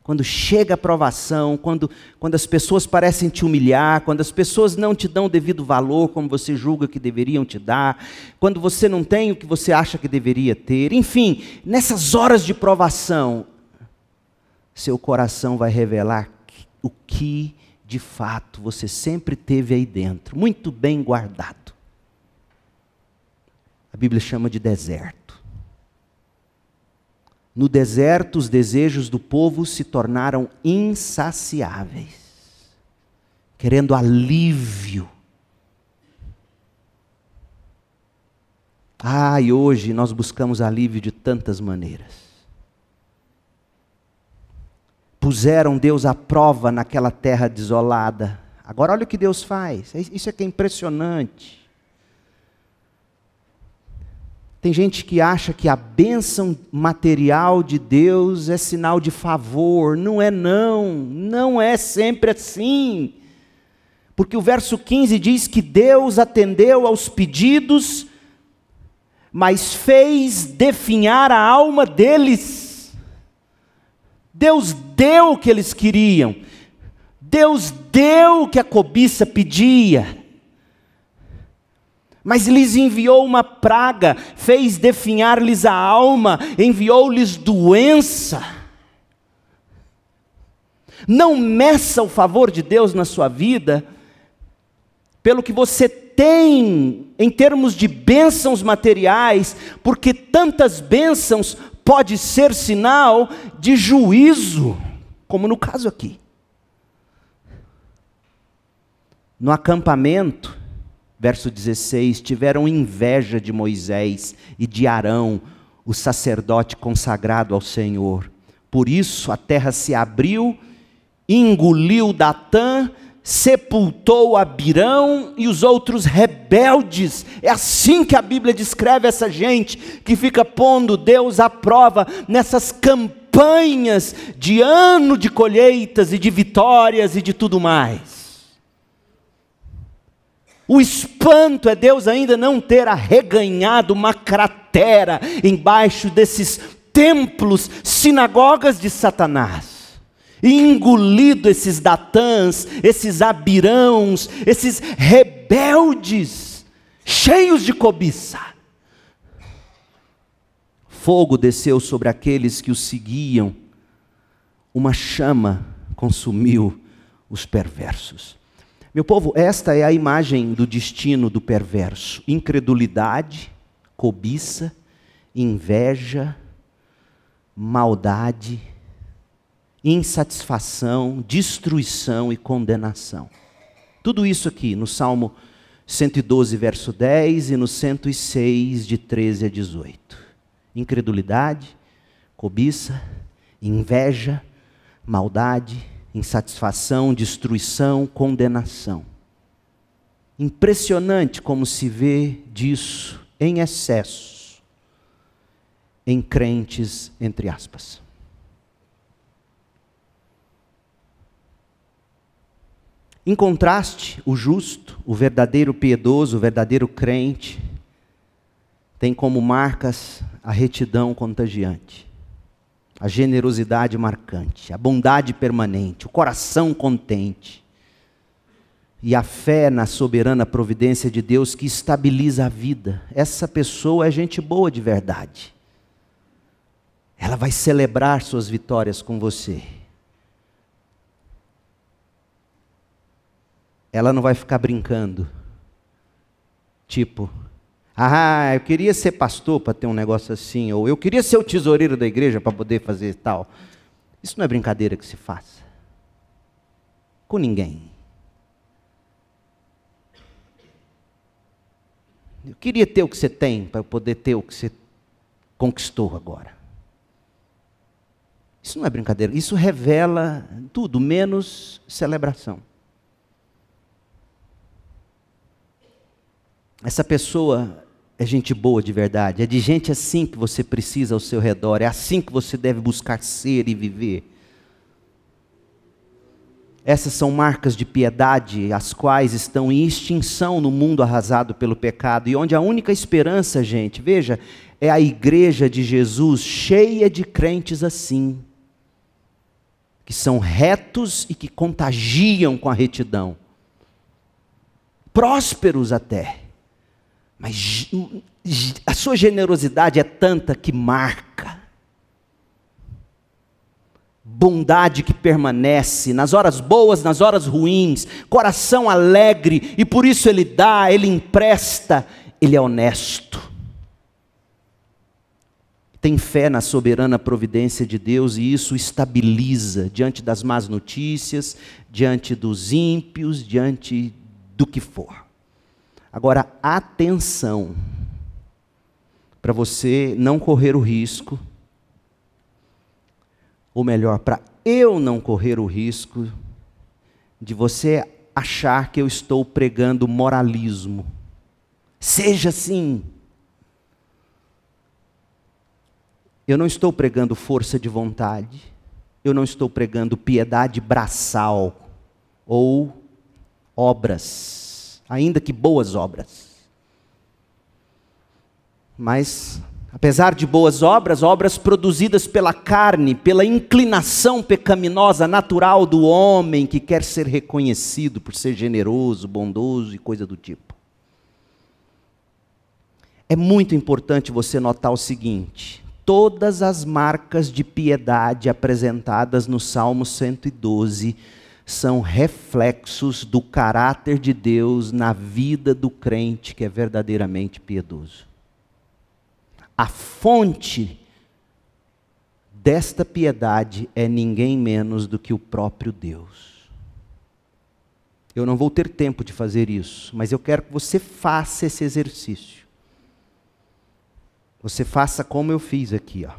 quando chega a provação, quando, quando as pessoas parecem te humilhar, quando as pessoas não te dão o devido valor como você julga que deveriam te dar, quando você não tem o que você acha que deveria ter, enfim, nessas horas de provação, seu coração vai revelar o que de fato você sempre teve aí dentro, muito bem guardado. A Bíblia chama de deserto. No deserto, os desejos do povo se tornaram insaciáveis, querendo alívio. Ah, e hoje nós buscamos alívio de tantas maneiras. Puseram Deus à prova naquela terra desolada. Agora olha o que Deus faz. Isso é que é impressionante. Tem gente que acha que a bênção material de Deus é sinal de favor. Não é, não. Não é sempre assim. Porque o verso 15 diz que Deus atendeu aos pedidos, mas fez definhar a alma deles. Deus deu o que eles queriam. Deus deu o que a cobiça pedia. Mas lhes enviou uma praga, fez definhar-lhes a alma, enviou-lhes doença. Não meça o favor de Deus na sua vida pelo que você tem em termos de bênçãos materiais, porque tantas bênçãos pode ser sinal de juízo, como no caso aqui. No acampamento, Verso 16: Tiveram inveja de Moisés e de Arão, o sacerdote consagrado ao Senhor. Por isso a terra se abriu, engoliu Datã, sepultou Abirão e os outros rebeldes. É assim que a Bíblia descreve essa gente que fica pondo Deus à prova nessas campanhas de ano de colheitas e de vitórias e de tudo mais. O espanto é Deus ainda não ter arreganhado uma cratera embaixo desses templos, sinagogas de Satanás. E engolido esses datãs, esses abirãos, esses rebeldes, cheios de cobiça. Fogo desceu sobre aqueles que os seguiam, uma chama consumiu os perversos. Meu povo, esta é a imagem do destino do perverso: incredulidade, cobiça, inveja, maldade, insatisfação, destruição e condenação. Tudo isso aqui no Salmo 112, verso 10 e no 106, de 13 a 18. Incredulidade, cobiça, inveja, maldade, insatisfação, destruição, condenação. Impressionante como se vê disso em excesso em crentes, entre aspas. Em contraste, o justo, o verdadeiro piedoso, o verdadeiro crente, tem como marcas a retidão contagiante a generosidade marcante, a bondade permanente, o coração contente e a fé na soberana providência de Deus que estabiliza a vida. Essa pessoa é gente boa de verdade. Ela vai celebrar suas vitórias com você. Ela não vai ficar brincando. Tipo, ah, eu queria ser pastor para ter um negócio assim, ou eu queria ser o tesoureiro da igreja para poder fazer tal. Isso não é brincadeira que se faça. Com ninguém. Eu queria ter o que você tem para poder ter o que você conquistou agora. Isso não é brincadeira, isso revela tudo, menos celebração. Essa pessoa é gente boa de verdade. É de gente assim que você precisa ao seu redor. É assim que você deve buscar ser e viver. Essas são marcas de piedade, as quais estão em extinção no mundo arrasado pelo pecado. E onde a única esperança, gente, veja, é a igreja de Jesus cheia de crentes assim, que são retos e que contagiam com a retidão. Prósperos até mas a sua generosidade é tanta que marca. Bondade que permanece nas horas boas, nas horas ruins, coração alegre, e por isso ele dá, ele empresta, ele é honesto. Tem fé na soberana providência de Deus e isso estabiliza diante das más notícias, diante dos ímpios, diante do que for. Agora, atenção, para você não correr o risco, ou melhor, para eu não correr o risco de você achar que eu estou pregando moralismo. Seja assim. Eu não estou pregando força de vontade, eu não estou pregando piedade braçal ou obras ainda que boas obras. Mas, apesar de boas obras, obras produzidas pela carne, pela inclinação pecaminosa natural do homem que quer ser reconhecido por ser generoso, bondoso e coisa do tipo. É muito importante você notar o seguinte: todas as marcas de piedade apresentadas no Salmo 112 são reflexos do caráter de Deus na vida do crente que é verdadeiramente piedoso. A fonte desta piedade é ninguém menos do que o próprio Deus. Eu não vou ter tempo de fazer isso, mas eu quero que você faça esse exercício. Você faça como eu fiz aqui, ó.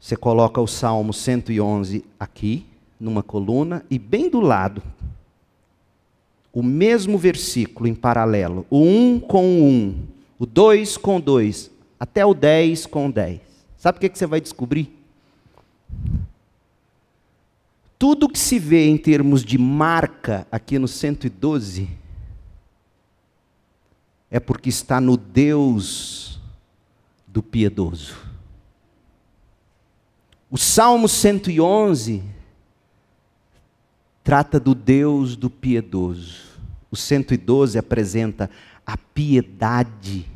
Você coloca o Salmo 111 aqui, numa coluna e bem do lado o mesmo versículo em paralelo, o 1 um com o 1, um, o 2 com 2, até o 10 com 10. Sabe o que você vai descobrir? Tudo que se vê em termos de marca aqui no 112 é porque está no Deus do piedoso. O Salmo 111 trata do Deus do piedoso. O 112 apresenta a piedade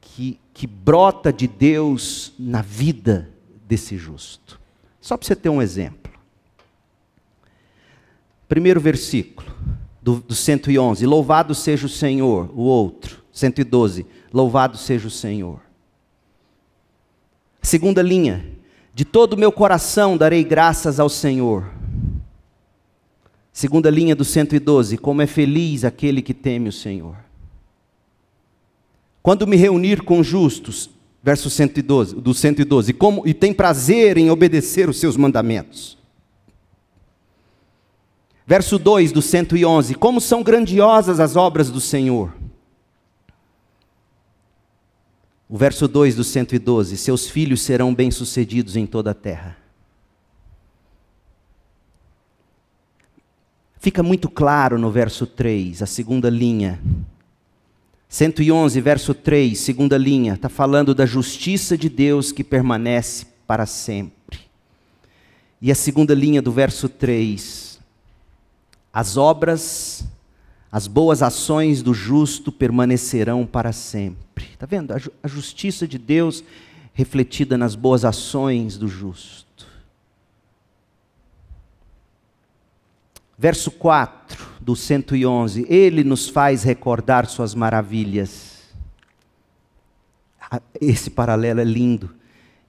que, que brota de Deus na vida desse justo. Só para você ter um exemplo. Primeiro versículo do, do 111: Louvado seja o Senhor, o outro. 112: Louvado seja o Senhor. Segunda linha: De todo o meu coração darei graças ao Senhor Segunda linha do 112, como é feliz aquele que teme o Senhor. Quando me reunir com justos, verso 112, do 112, como, e tem prazer em obedecer os seus mandamentos. Verso 2 do 111, como são grandiosas as obras do Senhor. O verso 2 do 112, seus filhos serão bem-sucedidos em toda a terra. Fica muito claro no verso 3, a segunda linha. 111, verso 3, segunda linha, está falando da justiça de Deus que permanece para sempre. E a segunda linha do verso 3, as obras, as boas ações do justo permanecerão para sempre. Está vendo? A justiça de Deus refletida nas boas ações do justo. Verso 4 do 111: Ele nos faz recordar Suas maravilhas. Esse paralelo é lindo.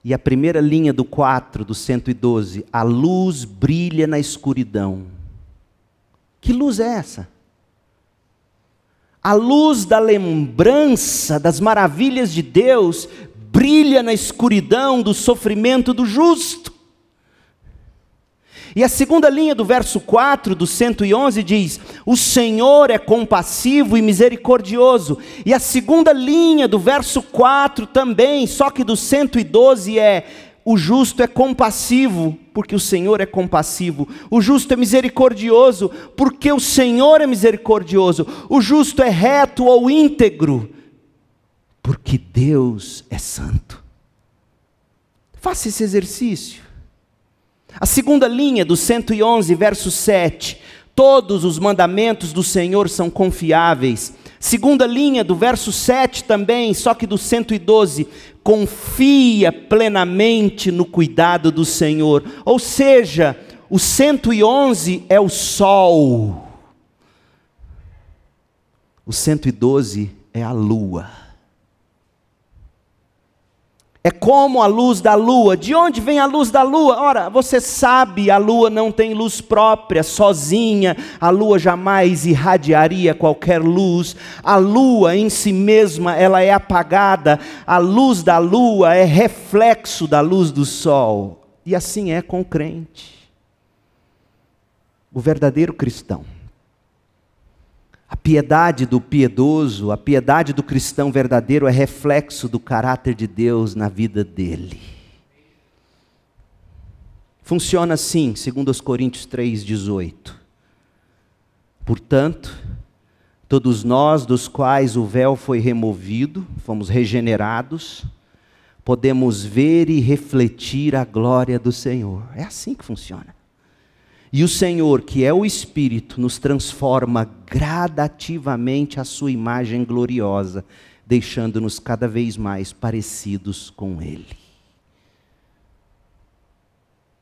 E a primeira linha do 4 do 112: A luz brilha na escuridão. Que luz é essa? A luz da lembrança das maravilhas de Deus brilha na escuridão do sofrimento do justo. E a segunda linha do verso 4 do 111 diz: O Senhor é compassivo e misericordioso. E a segunda linha do verso 4 também, só que do 112 é: O justo é compassivo, porque o Senhor é compassivo. O justo é misericordioso, porque o Senhor é misericordioso. O justo é reto ou íntegro, porque Deus é santo. Faça esse exercício. A segunda linha do 111, verso 7. Todos os mandamentos do Senhor são confiáveis. Segunda linha do verso 7 também, só que do 112, confia plenamente no cuidado do Senhor. Ou seja, o 111 é o sol. O 112 é a lua. É como a luz da lua. De onde vem a luz da lua? Ora, você sabe, a lua não tem luz própria, sozinha. A lua jamais irradiaria qualquer luz. A lua em si mesma, ela é apagada. A luz da lua é reflexo da luz do sol. E assim é com o crente. O verdadeiro cristão a piedade do piedoso, a piedade do cristão verdadeiro é reflexo do caráter de Deus na vida dele. Funciona assim, segundo os Coríntios 3:18. Portanto, todos nós dos quais o véu foi removido, fomos regenerados, podemos ver e refletir a glória do Senhor. É assim que funciona. E o Senhor, que é o Espírito, nos transforma gradativamente à sua imagem gloriosa, deixando-nos cada vez mais parecidos com Ele.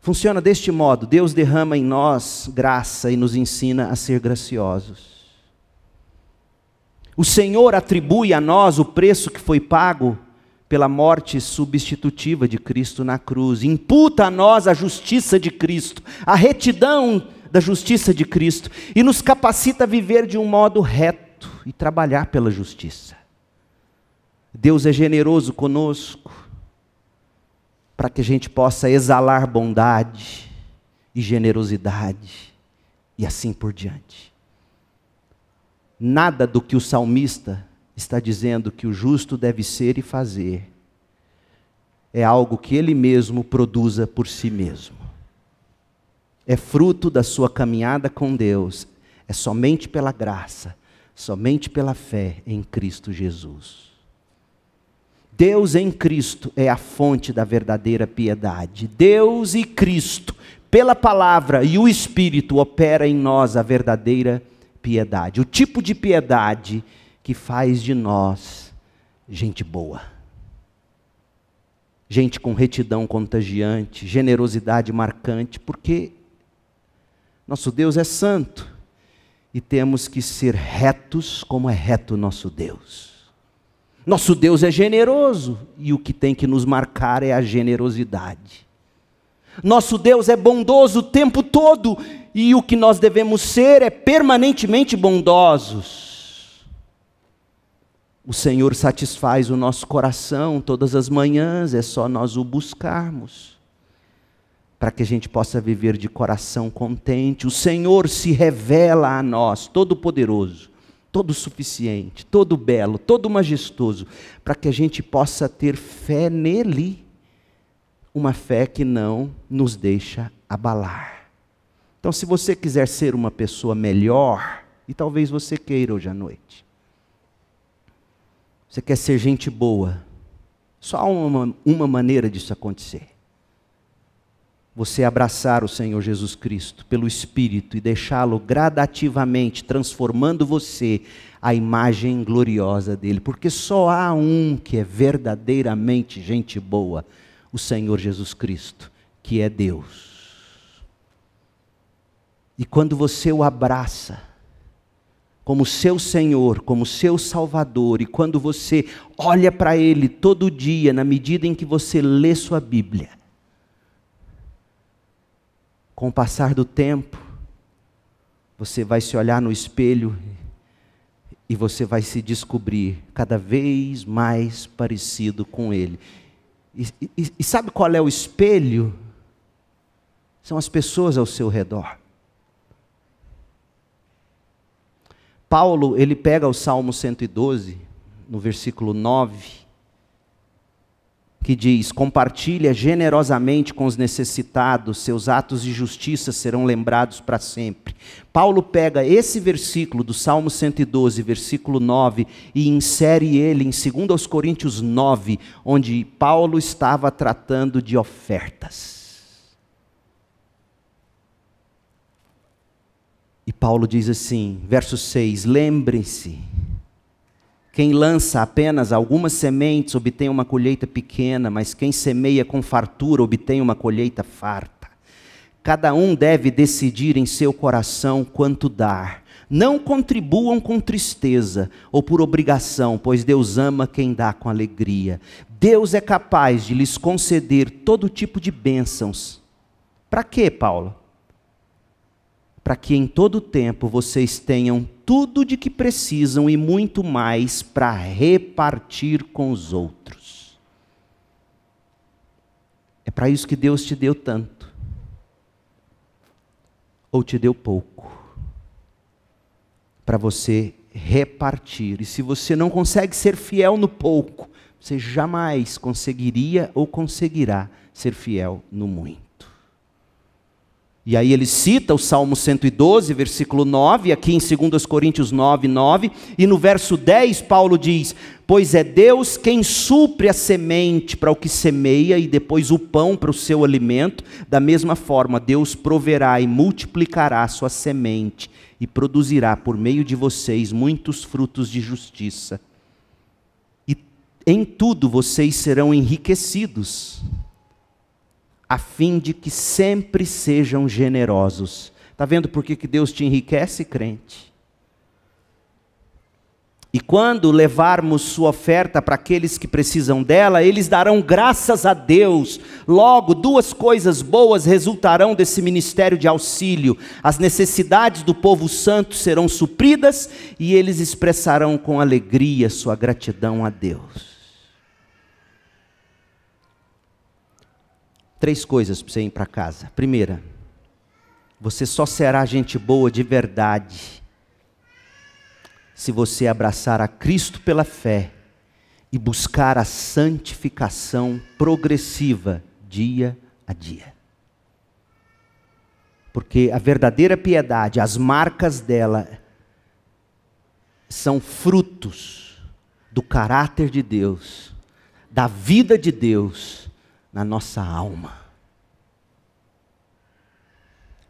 Funciona deste modo: Deus derrama em nós graça e nos ensina a ser graciosos. O Senhor atribui a nós o preço que foi pago pela morte substitutiva de Cristo na cruz. Imputa a nós a justiça de Cristo, a retidão da justiça de Cristo e nos capacita a viver de um modo reto e trabalhar pela justiça. Deus é generoso conosco para que a gente possa exalar bondade e generosidade e assim por diante. Nada do que o salmista está dizendo que o justo deve ser e fazer é algo que ele mesmo produza por si mesmo. É fruto da sua caminhada com Deus, é somente pela graça, somente pela fé em Cristo Jesus. Deus em Cristo é a fonte da verdadeira piedade. Deus e Cristo, pela palavra e o Espírito, opera em nós a verdadeira piedade. O tipo de piedade que que faz de nós gente boa. Gente com retidão contagiante, generosidade marcante, porque nosso Deus é santo e temos que ser retos como é reto nosso Deus. Nosso Deus é generoso e o que tem que nos marcar é a generosidade. Nosso Deus é bondoso o tempo todo e o que nós devemos ser é permanentemente bondosos. O Senhor satisfaz o nosso coração todas as manhãs, é só nós o buscarmos, para que a gente possa viver de coração contente. O Senhor se revela a nós, todo-poderoso, todo-suficiente, todo-belo, todo-majestoso, para que a gente possa ter fé nele, uma fé que não nos deixa abalar. Então, se você quiser ser uma pessoa melhor, e talvez você queira hoje à noite, você quer ser gente boa. Só há uma, uma maneira disso acontecer. Você abraçar o Senhor Jesus Cristo pelo Espírito e deixá-lo gradativamente transformando você à imagem gloriosa dele. Porque só há um que é verdadeiramente gente boa: o Senhor Jesus Cristo, que é Deus. E quando você o abraça, como seu Senhor, como seu Salvador, e quando você olha para Ele todo dia, na medida em que você lê sua Bíblia, com o passar do tempo, você vai se olhar no espelho e você vai se descobrir cada vez mais parecido com Ele. E, e, e sabe qual é o espelho? São as pessoas ao seu redor. Paulo, ele pega o Salmo 112, no versículo 9, que diz: Compartilha generosamente com os necessitados, seus atos de justiça serão lembrados para sempre. Paulo pega esse versículo do Salmo 112, versículo 9, e insere ele em 2 Coríntios 9, onde Paulo estava tratando de ofertas. E Paulo diz assim, verso 6: Lembrem-se, quem lança apenas algumas sementes obtém uma colheita pequena, mas quem semeia com fartura obtém uma colheita farta. Cada um deve decidir em seu coração quanto dar. Não contribuam com tristeza ou por obrigação, pois Deus ama quem dá com alegria. Deus é capaz de lhes conceder todo tipo de bênçãos. Para quê, Paulo? para que em todo tempo vocês tenham tudo de que precisam e muito mais para repartir com os outros. É para isso que Deus te deu tanto. Ou te deu pouco. Para você repartir. E se você não consegue ser fiel no pouco, você jamais conseguiria ou conseguirá ser fiel no muito. E aí ele cita o Salmo 112, versículo 9, aqui em 2 Coríntios 9, 9, e no verso 10 Paulo diz: Pois é Deus quem supre a semente para o que semeia e depois o pão para o seu alimento, da mesma forma Deus proverá e multiplicará a sua semente e produzirá por meio de vocês muitos frutos de justiça. E em tudo vocês serão enriquecidos a fim de que sempre sejam generosos. Está vendo por que, que Deus te enriquece, crente? E quando levarmos sua oferta para aqueles que precisam dela, eles darão graças a Deus. Logo, duas coisas boas resultarão desse ministério de auxílio: as necessidades do povo santo serão supridas e eles expressarão com alegria sua gratidão a Deus. Três coisas para você ir para casa. Primeira, você só será gente boa de verdade se você abraçar a Cristo pela fé e buscar a santificação progressiva dia a dia. Porque a verdadeira piedade, as marcas dela, são frutos do caráter de Deus, da vida de Deus na nossa alma.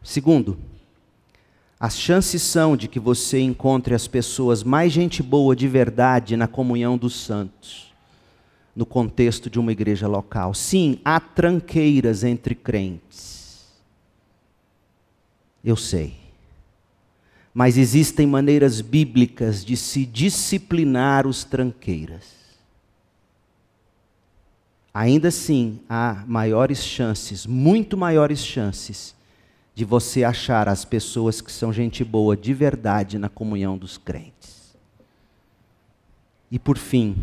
Segundo, as chances são de que você encontre as pessoas mais gente boa de verdade na comunhão dos santos, no contexto de uma igreja local. Sim, há tranqueiras entre crentes. Eu sei. Mas existem maneiras bíblicas de se disciplinar os tranqueiras ainda assim há maiores chances, muito maiores chances, de você achar as pessoas que são gente boa de verdade na comunhão dos crentes. E por fim,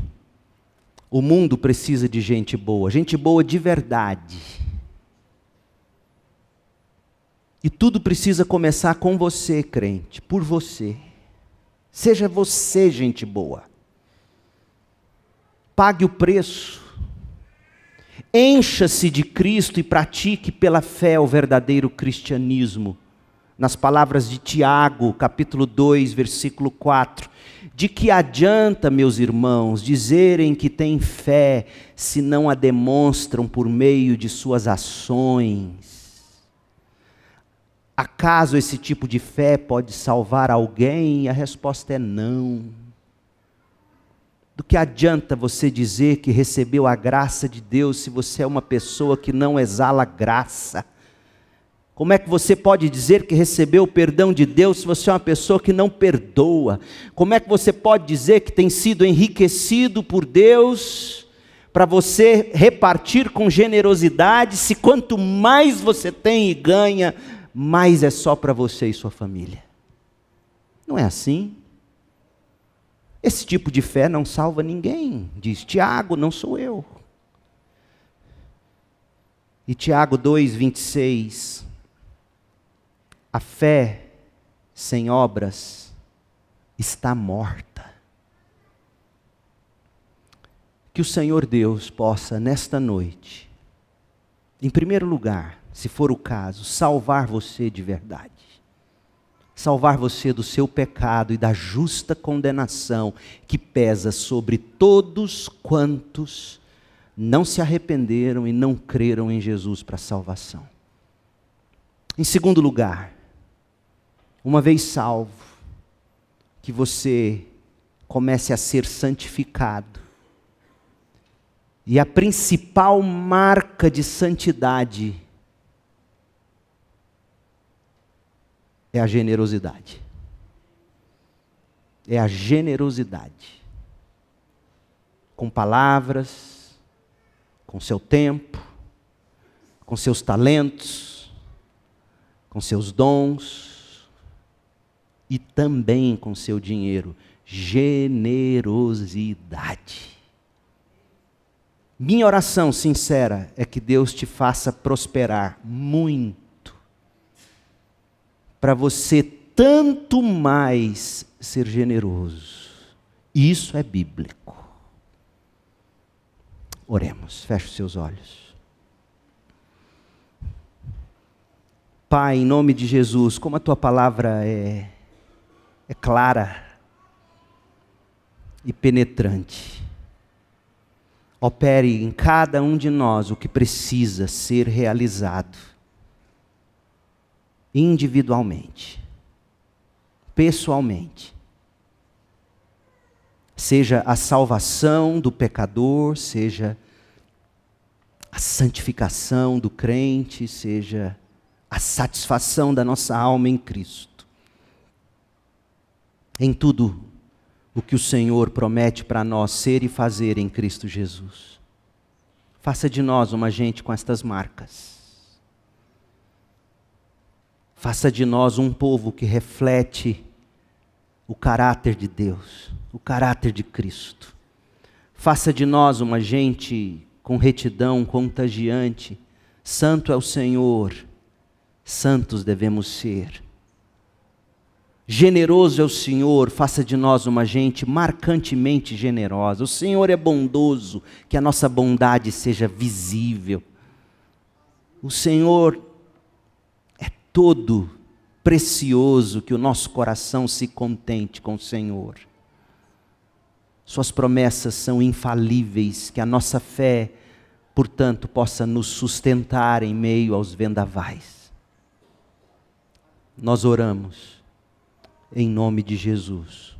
o mundo precisa de gente boa, gente boa de verdade. E tudo precisa começar com você, crente, por você. Seja você gente boa. Pague o preço Encha-se de Cristo e pratique pela fé o verdadeiro cristianismo. Nas palavras de Tiago, capítulo 2, versículo 4. De que adianta, meus irmãos, dizerem que têm fé se não a demonstram por meio de suas ações? Acaso esse tipo de fé pode salvar alguém? A resposta é não. Do que adianta você dizer que recebeu a graça de Deus se você é uma pessoa que não exala graça? Como é que você pode dizer que recebeu o perdão de Deus se você é uma pessoa que não perdoa? Como é que você pode dizer que tem sido enriquecido por Deus para você repartir com generosidade se quanto mais você tem e ganha, mais é só para você e sua família? Não é assim? Esse tipo de fé não salva ninguém, diz Tiago, não sou eu. E Tiago 2:26 A fé sem obras está morta. Que o Senhor Deus possa nesta noite em primeiro lugar, se for o caso, salvar você de verdade salvar você do seu pecado e da justa condenação que pesa sobre todos quantos não se arrependeram e não creram em Jesus para salvação. Em segundo lugar, uma vez salvo, que você comece a ser santificado. E a principal marca de santidade é a generosidade. É a generosidade. Com palavras, com seu tempo, com seus talentos, com seus dons e também com seu dinheiro. Generosidade. Minha oração sincera é que Deus te faça prosperar muito para você tanto mais ser generoso. Isso é bíblico. Oremos, feche os seus olhos. Pai, em nome de Jesus, como a tua palavra é, é clara e penetrante, opere em cada um de nós o que precisa ser realizado individualmente, pessoalmente. Seja a salvação do pecador, seja a santificação do crente, seja a satisfação da nossa alma em Cristo. Em tudo o que o Senhor promete para nós ser e fazer em Cristo Jesus. Faça de nós uma gente com estas marcas Faça de nós um povo que reflete o caráter de Deus, o caráter de Cristo. Faça de nós uma gente com retidão contagiante. Santo é o Senhor, santos devemos ser. Generoso é o Senhor, faça de nós uma gente marcantemente generosa. O Senhor é bondoso, que a nossa bondade seja visível. O Senhor todo precioso que o nosso coração se contente com o Senhor. Suas promessas são infalíveis, que a nossa fé, portanto, possa nos sustentar em meio aos vendavais. Nós oramos em nome de Jesus.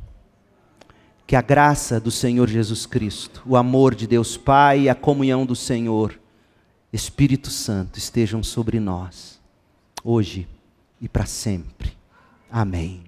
Que a graça do Senhor Jesus Cristo, o amor de Deus Pai e a comunhão do Senhor, Espírito Santo estejam sobre nós hoje e para sempre. Amém.